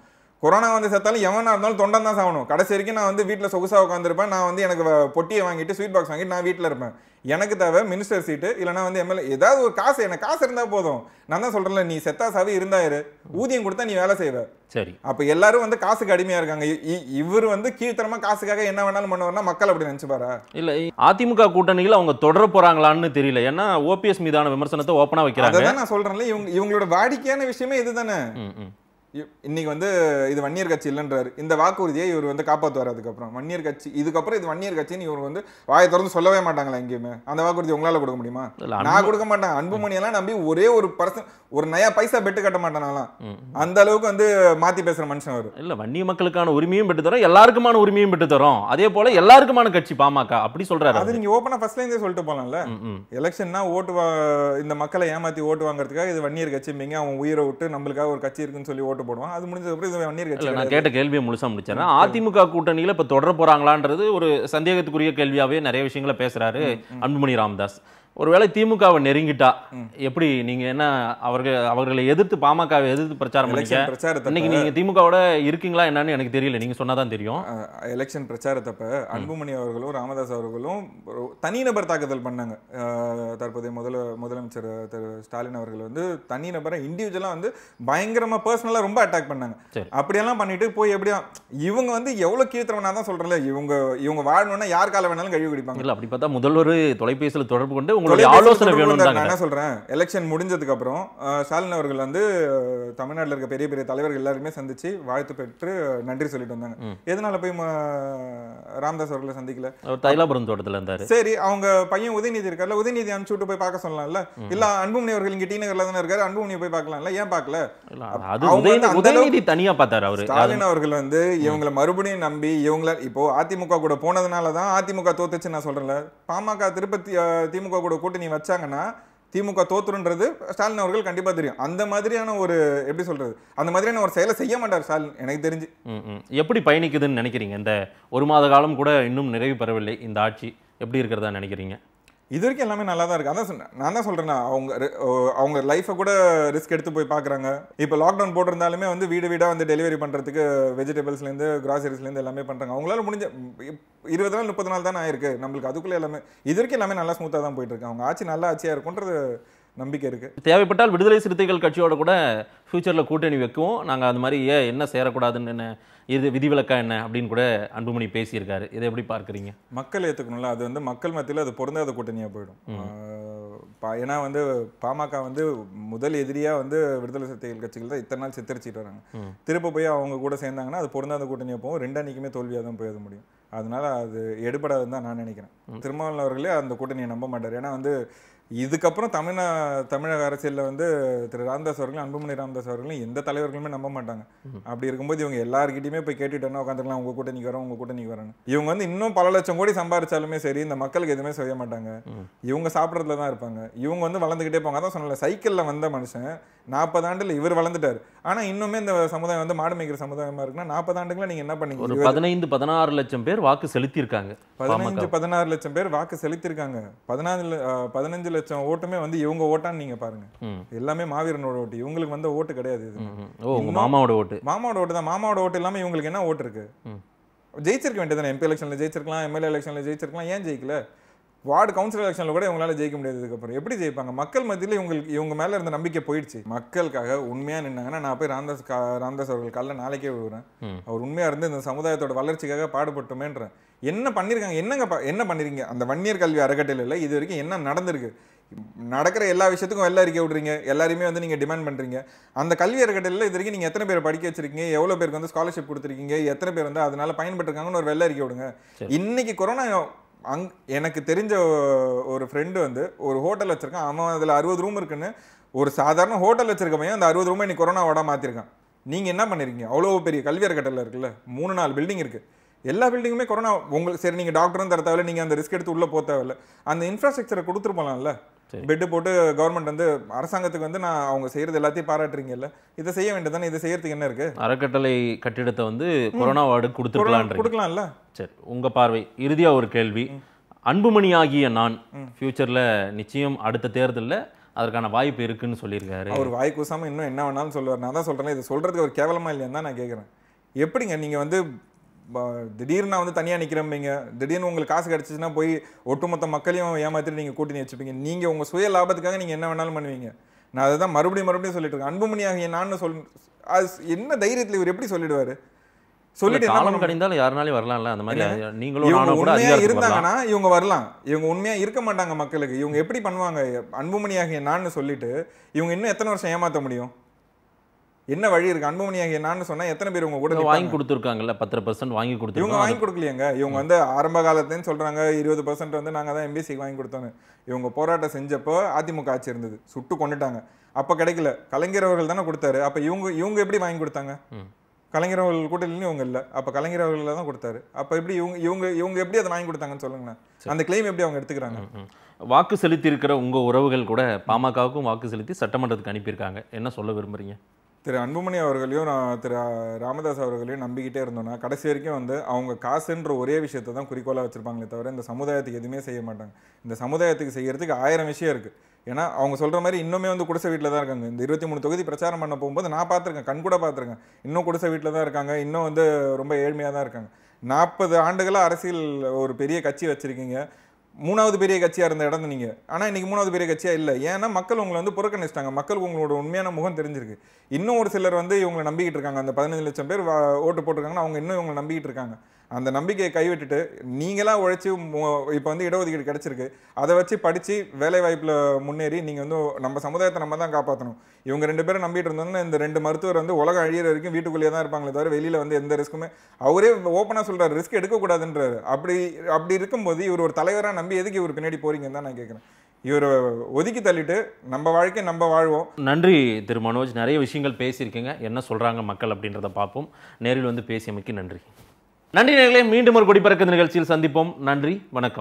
கொரோனா வந்து செத்தாலும் எவனாக இருந்தாலும் தொண்டன் தான் சாகணும் கடைசி வரைக்கும் நான் வந்து வீட்டில் சொகுசாக உட்காந்துருப்பேன் நான் வந்து எனக்கு பொட்டியை வாங்கிட்டு ஸ்வீட் பாக்ஸ் வாங்கிட்டு நான் வீட்டில் இருப்பேன் எனக்கு தேவை மினிஸ்டர் சீட்டு இல்லைனா வந்து எம்எல்ஏ ஏதாவது ஒரு காசு எனக்கு காசு இருந்தால் போதும் நான் தான் சொல்கிறேன்ல நீ செத்தா சாவி இருந்தாயிரு ஊதியம் கொடுத்தா நீ வேலை செய்வ சரி அப்போ எல்லாரும் வந்து காசுக்கு அடிமையாக இருக்காங்க இவர் வந்து கீழ்த்தரமாக காசுக்காக என்ன வேணாலும் பண்ணுவார்னா மக்கள் அப்படி நினச்சிப்பாரா இல்லை அதிமுக கூட்டணியில் அவங்க தொடர போகிறாங்களான்னு தெரியல ஏன்னா ஓபிஎஸ் மீதான விமர்சனத்தை ஓப்பனாக வைக்கிறாங்க அதான் நான் சொல்கிறேன்ல இவங்க இவங்களோட வாடிக்கையான விஷயமே இதுதானே இன்னைக்கு வந்து இது வன்னியர் கட்சி இல்லைன்றாரு இந்த வாக்குறுதியை இவர் வந்து காப்பாற்றுவார் அதுக்கப்புறம் வன்னியர் கட்சி இதுக்கப்புறம் இது வன்னியர் கட்சின்னு இவர் வந்து வாயை திறந்து சொல்லவே மாட்டாங்களா எங்கேயுமே அந்த வாக்குறுதி உங்களால் கொடுக்க முடியுமா நான் கொடுக்க மாட்டேன் அன்புமணியெல்லாம் நம்பி ஒரே ஒரு பர்சன் ஒரு நயா பைசா பெட்டு கட்ட மாட்டானாலாம் அந்த அளவுக்கு வந்து மாத்தி பேசுற மனுஷன் வரும் இல்ல வன்னிய மக்களுக்கான உரிமையும் பெற்று தரோம் எல்லாருக்குமான உரிமையும் பெற்று தரோம் அதே போல எல்லாருக்குமான கட்சி பாமக அப்படி சொல்றாரு அது நீங்க ஓப்பனா ஃபர்ஸ்ட்ல இருந்தே சொல்லிட்டு போகலாம்ல எலெக்ஷன்னா ஓட்டு இந்த மக்களை ஏமாத்தி ஓட்டு வாங்குறதுக்காக இது வன்னியர் கட்சிம்பிங்க அவன் உயிரை விட்டு நம்மளுக்காக ஒரு கட்சி இருக்குன்னு சொல்லி ஓட்டு ஓட்டு போடுவான் அது முடிஞ்சதுக்கப்புறம் இதை வன்னியர் கட்சி நான் கேட்ட கேள்வியை முழுசாக முடிச்சேன் அதிமுக கூட்டணியில் இப்போ தொடர போகிறாங்களான்றது ஒரு சந்தேகத்துக்குரிய கேள்வியாகவே நிறைய விஷயங்களை பேசுகிறாரு அன்புமணி ராமதாஸ் ஒருவேளை திமுகவை நெருங்கிட்டா எப்படி நீங்க என்ன அவர்கள் அவர்களை எதிர்த்து பாமகவை எதிர்த்து பிரச்சாரம் இன்னைக்கு நீங்க திமுகவோட இருக்கீங்களா என்னன்னு எனக்கு தெரியல நீங்க சொன்னாதான் தெரியும் எலெக்ஷன் பிரச்சாரத்தப்ப அன்புமணி அவர்களும் ராமதாஸ் அவர்களும் தனிநபர் தாக்குதல் பண்ணாங்க தற்போதைய முதல முதலமைச்சர் திரு ஸ்டாலின் அவர்கள் வந்து தனிநபரை இண்டிவிஜுவலா வந்து பயங்கரமா பர்சனலா ரொம்ப அட்டாக் பண்ணாங்க அப்படியெல்லாம் பண்ணிட்டு போய் எப்படியா இவங்க வந்து எவ்வளவு கீழ்த்தவனா தான் சொல்றேன் இவங்க இவங்க வாழணும்னா யார் கால வேணாலும் கழிவு குடிப்பாங்க அப்படி பார்த்தா முதல்வர் தொலைபேசியில் தொடர்பு கொண்டு உங்களுக்கு அவங்களுடைய ஆலோசனை வேணும் என்ன சொல்கிறேன் எலெக்ஷன் முடிஞ்சதுக்கு அப்புறம் ஸ்டாலின் அவர்கள் வந்து தமிழ்நாட்டில் இருக்க பெரிய பெரிய தலைவர்கள் எல்லாருமே சந்திச்சு வாழ்த்து பெற்று நன்றி சொல்லிட்டு வந்தாங்க எதனால போய் ராம்தாஸ் அவர்களை சந்திக்கல தைலாபுரம் தோட்டத்தில் இருந்தார் சரி அவங்க பையன் உதயநிதி இருக்கார்ல உதயநிதி அனுப்பிச்சு விட்டு போய் பார்க்க சொல்லலாம்ல இல்ல அன்புமணி அவர்கள் இங்கே டி நகர்ல தானே இருக்காரு அன்புமணி போய் பார்க்கலாம்ல ஏன் பார்க்கல உதயநிதி தனியா பார்த்தாரு அவரு ஸ்டாலின் அவர்கள் வந்து இவங்களை மறுபடியும் நம்பி இவங்கள இப்போ அதிமுக கூட போனதுனால தான் அதிமுக தோத்துச்சு நான் சொல்றேன் பாமக திருப்பதி திமுக கூட கூட கூட்டணி வச்சாங்கன்னா திமுக தோத்துருன்றது ஸ்டாலின் அவர்கள் கண்டிப்பாக தெரியும் அந்த மாதிரியான ஒரு எப்படி சொல்கிறது அந்த மாதிரியான ஒரு செயலை செய்ய மாட்டார் ஸ்டாலின் எனக்கு தெரிஞ்சு எப்படி பயணிக்குதுன்னு நினைக்கிறீங்க இந்த ஒரு மாத காலம் கூட இன்னும் நிறைவு பெறவில்லை இந்த ஆட்சி எப்படி இருக்கிறதா நினைக்கிறீங்க இது வரைக்கும் எல்லாமே நல்லா தான் இருக்குது அதான் சொன்னேன் நான் தான் சொல்கிறேன்னா அவங்க அவங்க லைஃப்பை கூட ரிஸ்க் எடுத்து போய் பார்க்குறாங்க இப்போ லாக்டவுன் போட்டிருந்தாலுமே வந்து வீடு வீடாக வந்து டெலிவரி பண்ணுறதுக்கு வெஜிடபிள்ஸ்லேருந்து கிராசரிஸ்லேருந்து எல்லாமே பண்ணுறாங்க அவங்களால முடிஞ்ச இருபது நாள் முப்பது நாள் தான் ஆயிருக்கு நம்மளுக்கு அதுக்குள்ளே எல்லாமே இது வரைக்கும் எல்லாமே நல்லா ஸ்மூத்தாக தான் போயிட்டுருக்கு அவங்க ஆட்சி நல்லா ஆட்சியாக இருக்குன்றது நம்பிக்கை இருக்குது தேவைப்பட்டால் விடுதலை சிறுத்தைகள் கட்சியோட கூட ஃப்யூச்சரில் கூட்டணி வைக்கும் நாங்கள் அது மாதிரி ஏன் என்ன சேரக்கூடாதுன்னு என்ன இது விதிவிலக்கா என்ன அப்படின்னு கூட அன்புமணி பேசியிருக்காரு இதை எப்படி பார்க்குறீங்க மக்கள் ஏற்றுக்கணும்ல அது வந்து மக்கள் மத்தியில் அது பொருந்தாத கூட்டணியாக போயிடும் ஏன்னா வந்து பாமக வந்து முதல் எதிரியாக வந்து விடுதலை சிறுத்தைகள் கட்சிகள் தான் இத்தனை நாள் சித்தரிச்சிட்டு வராங்க திரும்ப போய் அவங்க கூட சேர்ந்தாங்கன்னா அது பொருந்தாத கூட்டணியாக போகும் ரெண்டு அன்றைக்குமே தோல்வியாக தான் போயிட முடியும் அதனால அது எடுபடாதுன்னு தான் நான் நினைக்கிறேன் திருமாவளவர்களே அந்த கூட்டணியை நம்ப மாட்டார் ஏன்னா வந்து இதுக்கப்புறம் தமிழ தமிழக அரசியலில் வந்து திரு ராமதாஸ் அவர்களும் அன்புமணி ராமதாஸ் அவர்களும் எந்த தலைவர்களுமே நம்ப மாட்டாங்க அப்படி இருக்கும்போது இவங்க எல்லாருக்கிட்டையுமே போய் கேட்டுட்டு உட்காந்துக்கலாம் உங்கள் கூட நீங்க வரோம் உங்கள் கூட நீங்கள் வரணும் இவங்க வந்து இன்னும் பல லட்சம் கோடி சம்பாரிச்சாலுமே சரி இந்த மக்களுக்கு எதுவுமே செய்ய மாட்டாங்க இவங்க சாப்பிட்றதுல தான் இருப்பாங்க இவங்க வந்து வளர்ந்துக்கிட்டே போங்க அதான் சொன்னல சைக்கிளில் வந்த மனுஷன் நாற்பது ஆண்டுல இவர் வளர்ந்துட்டார் ஆனா இன்னுமே இந்த சமுதாயம் வந்து மாடு மேய்க்கிற சமுதாயமா இருக்குன்னா நாற்பது ஆண்டுகளை நீங்க என்ன பண்ணீங்க பதினைந்து பதினாறு லட்சம் பேர் வாக்கு செலுத்தியிருக்காங்க பதினஞ்சு பதினாறு லட்சம் பேர் வாக்கு செலுத்தியிருக்காங்க பதினாறு பதினஞ்சு லட்சம் லட்சம் ஓட்டுமே வந்து இவங்க ஓட்டான்னு நீங்க பாருங்க எல்லாமே மாவீரனோட ஓட்டு இவங்களுக்கு வந்த ஓட்டு கிடையாது இது மாமாவோட ஓட்டு மாமாவோட ஓட்டு தான் மாமாவோட ஓட்டு இல்லாம இவங்களுக்கு என்ன ஓட்டு இருக்கு ஜெயிச்சிருக்க வேண்டியது எம்பி எலெக்ஷன்ல ஜெயிச்சிருக்கலாம் எம்எல்ஏ எலெக்ஷன்ல ஜெயிச்சிருக்கலாம் ஏன் ஜெயிக்கல வார்டு கவுன்சில் எலெக்ஷனில் கூட இவங்களால ஜெயிக்க முடியாததுக்கு அப்புறம் எப்படி ஜெயிப்பாங்க மக்கள் மத்தியில் இவங்களுக்கு இவங்க மேலே இருந்த நம்பிக்கை போயிடுச்சு மக்களுக்காக உண்மையாக நின்னாங்கன்னா நான் போய் ராம்தாஸ் கா ராம்தாஸ் அவர்கள் காலைல நாளைக்கே விடுறேன் அவர் உண்மையாக இருந்து இந்த சமுதாயத்தோட வளர்ச்சிக்காக பாடுபட்டுமேன்றேன் என்ன பண்ணியிருக்காங்க என்னங்க என்ன பண்ணிருக்கீங்க அந்த வன்னியர் கல்வி அறக்கட்டையில் இது வரைக்கும் என்ன நடந்திருக்கு நடக்கிற எல்லா விஷயத்துக்கும் வெளில அறிக்கை விடுறீங்க எல்லாருமே வந்து நீங்கள் டிமாண்ட் பண்ணுறீங்க அந்த கல்வி அறக்கட்டளையில் இது வரைக்கும் நீங்கள் எத்தனை பேர் படிக்க வச்சிருக்கீங்க எவ்வளோ பேருக்கு வந்து ஸ்காலர்ஷிப் கொடுத்துருக்கீங்க எத்தனை பேர் வந்து அதனால் பயன்பட்டுருக்காங்கன்னு ஒரு வெள்ள அறிக்கை விடுங்க இன்றைக்கி கொரோனா அங் எனக்கு தெரிஞ்ச ஒரு ஃப்ரெண்டு வந்து ஒரு ஹோட்டல் வச்சுருக்கான் அவன் அதில் அறுபது ரூம் இருக்குன்னு ஒரு சாதாரண ஹோட்டல் வச்சிருக்க பையன் அந்த அறுபது ரூமை இன்னைக்கு கொரோனாவோட மாற்றிருக்கான் நீங்கள் என்ன பண்ணிருக்கீங்க அவ்வளோ பெரிய கல்வி அறக்கட்டளை இருக்குல்ல மூணு நாலு பில்டிங் இருக்குது எல்லா பில்டிங்குமே கொரோனா உங்களுக்கு சரி நீங்கள் டாக்டரும் தர தேவையில்ல நீங்கள் அந்த ரிஸ்க் எடுத்து உள்ளே போக தேவையில்ல அந்த இன்ஃப்ராஸ்ட்ரக்சரை கொடுத்துருப்போம்ல பெட்டு போட்டு கவர்மெண்ட் வந்து அரசாங்கத்துக்கு வந்து நான் அவங்க செய்கிறது எல்லாத்தையும் பாராட்டுறீங்கல்ல இதை செய்ய வேண்டியதானே இதை செய்யறதுக்கு என்ன இருக்குது அறக்கட்டளை கட்டிடத்தை வந்து கொரோனா வார்டு கொடுத்துருக்கலாம் கொடுக்கலாம்ல சரி உங்கள் பார்வை இறுதியாக ஒரு கேள்வி அன்புமணி ஆகிய நான் ஃப்யூச்சரில் நிச்சயம் அடுத்த தேர்தலில் அதற்கான வாய்ப்பு இருக்குன்னு சொல்லியிருக்காரு அவர் வாய் கூசாமல் இன்னும் என்ன வேணாலும் சொல்லுவார் நான் தான் சொல்கிறேன் இதை சொல்கிறதுக்கு ஒரு கேவலமாக இல்லையான்னு தான் நான் கேட்குறேன் எப்படிங்க நீங்கள் வந்து திடீர்னு வந்து தனியாக நிற்கிறம்பீங்க திடீர்னு உங்களுக்கு காசு கிடச்சிச்சின்னா போய் ஒட்டுமொத்த மக்களையும் ஏமாற்றிட்டு நீங்கள் கூட்டணி வச்சுப்பீங்க நீங்கள் உங்கள் சுய லாபத்துக்காக நீங்கள் என்ன வேணாலும் பண்ணுவீங்க நான் அதை தான் மறுபடியும் மறுபடியும் சொல்லிட்டு இருக்கேன் அன்புமணி ஆகிய நான் சொல் அது என்ன தைரியத்தில் இவர் எப்படி சொல்லிடுவார் சொல்லிட்டு காலம் கடிந்தாலும் யாருனாலும் வரலாம்ல அந்த மாதிரி நீங்களும் உண்மையா இருந்தாங்கன்னா இவங்க வரலாம் இவங்க உண்மையா இருக்க மாட்டாங்க மக்களுக்கு இவங்க எப்படி பண்ணுவாங்க அன்புமணி ஆகிய நான் சொல்லிட்டு இவங்க இன்னும் எத்தனை வருஷம் ஏமாற்ற முடியும் என்ன வழி இருக்கு அன்புமணி ஆகிய நான் சொன்னா எத்தனை பேர் உங்க கூட வாங்கி கொடுத்துருக்காங்கல்ல பத்து பர்சன்ட் வாங்கி கொடுத்து இவங்க வாங்கி கொடுக்கலையங்க இவங்க வந்து ஆரம்ப காலத்துலன்னு சொல்றாங்க இருபது பர்சன்ட் வந்து நாங்க தான் எம்பிசிக்கு வாங்கி கொடுத்தோன்னு இவங்க போராட்டம் செஞ்சப்போ அதிமுக ஆட்சி இருந்தது சுட்டு கொண்டுட்டாங்க அப்ப கிடைக்கல கலைஞர் அவர்கள் தானே கொடுத்தாரு அப்ப இவங்க இவங்க எப்படி வாங்கி கொடுத்தாங்க கலைஞர் அவர்கள் இவங்க இல்லை அப்போ கலைஞர் தான் கொடுத்தாரு அப்போ எப்படி இவங்க இவங்க இவங்க எப்படி அதை வாங்கி கொடுத்தாங்கன்னு சொல்லுங்களேன் அந்த கிளைம் எப்படி அவங்க எடுத்துக்கிறாங்க வாக்கு செலுத்தி இருக்கிற உங்கள் உறவுகள் கூட பாமகவுக்கும் வாக்கு செலுத்தி சட்டமன்றத்துக்கு அனுப்பியிருக்காங்க என்ன சொல்ல விரும்புறீங்க திரு அன்புமணி அவர்களையும் நான் திரு ராமதாஸ் அவர்களையும் நம்பிக்கிட்டே இருந்தோன்னா கடைசி வரைக்கும் வந்து அவங்க காசுன்ற ஒரே விஷயத்தை தான் குறிக்கோளாக வச்சுருப்பாங்களே தவிர இந்த சமுதாயத்துக்கு எதுவுமே செய்ய மாட்டாங்க இந்த சமுதாயத்துக்கு செய்கிறதுக்கு ஆயிரம் விஷயம் இருக்குது ஏன்னா அவங்க சொல்கிற மாதிரி இன்னுமே வந்து குடிசை வீட்டில் தான் இருக்காங்க இந்த இருபத்தி மூணு தொகுதி பிரச்சாரம் பண்ண போகும்போது நான் பார்த்துருக்கேன் கண் கூட பார்த்துருக்கேன் இன்னும் குடிசை வீட்டில் தான் இருக்காங்க இன்னும் வந்து ரொம்ப ஏழ்மையாக தான் இருக்காங்க நாற்பது ஆண்டுகளாக அரசியல் ஒரு பெரிய கட்சி வச்சுருக்கீங்க மூணாவது பெரிய கட்சியாக இருந்த இடம் நீங்கள் ஆனால் இன்றைக்கி மூணாவது பெரிய கட்சியாக இல்லை ஏன்னா மக்கள் உங்களை வந்து புறக்கணிச்சிட்டாங்க மக்கள் உங்களோட உண்மையான முகம் தெரிஞ்சிருக்கு இன்னும் ஒரு சிலர் வந்து இவங்களை நம்பிக்கிட்டு இருக்காங்க அந்த பதினஞ்சு லட்சம் பேர் ஓட்டு போட்டிருக்காங்கன்னா அவங்க இன்னும் இவங்களை நம்பிக்கிட்டு இருக்காங்க அந்த நம்பிக்கையை கைவிட்டுட்டு நீங்களாக உழைச்சி இப்போ வந்து இடஒதுக்கீடு கிடச்சிருக்கு அதை வச்சு படித்து வேலை வாய்ப்பில் முன்னேறி நீங்கள் வந்து நம்ம சமுதாயத்தை நம்ம தான் காப்பாற்றணும் இவங்க ரெண்டு பேரும் நம்பிட்டு இருந்தோம்னா இந்த ரெண்டு மருத்துவர் வந்து உலகம் அழியிற வரைக்கும் வீட்டுக்குள்ளேயே தான் இருப்பாங்களே தவிர வெளியில் வந்து எந்த ரிஸ்க்குமே அவரே ஓப்பனாக சொல்கிறார் ரிஸ்க் எடுக்கக்கூடாதுன்றாரு அப்படி அப்படி இருக்கும்போது இவர் ஒரு தலைவராக நம்பி எதுக்கு இவர் பின்னாடி போகிறீங்கன்னு தான் நான் கேட்குறேன் இவர் ஒதுக்கி தள்ளிட்டு நம்ம வாழ்க்கை நம்ம வாழ்வோம் நன்றி திரு மனோஜ் நிறைய விஷயங்கள் பேசியிருக்கீங்க என்ன சொல்கிறாங்க மக்கள் அப்படின்றத பார்ப்போம் நேரில் வந்து பேசியமைக்கு நன்றி நன்றி நேர்களை மீண்டும் ஒரு கொடிப்பறக்கு நிகழ்ச்சியில் சந்திப்போம் நன்றி வணக்கம்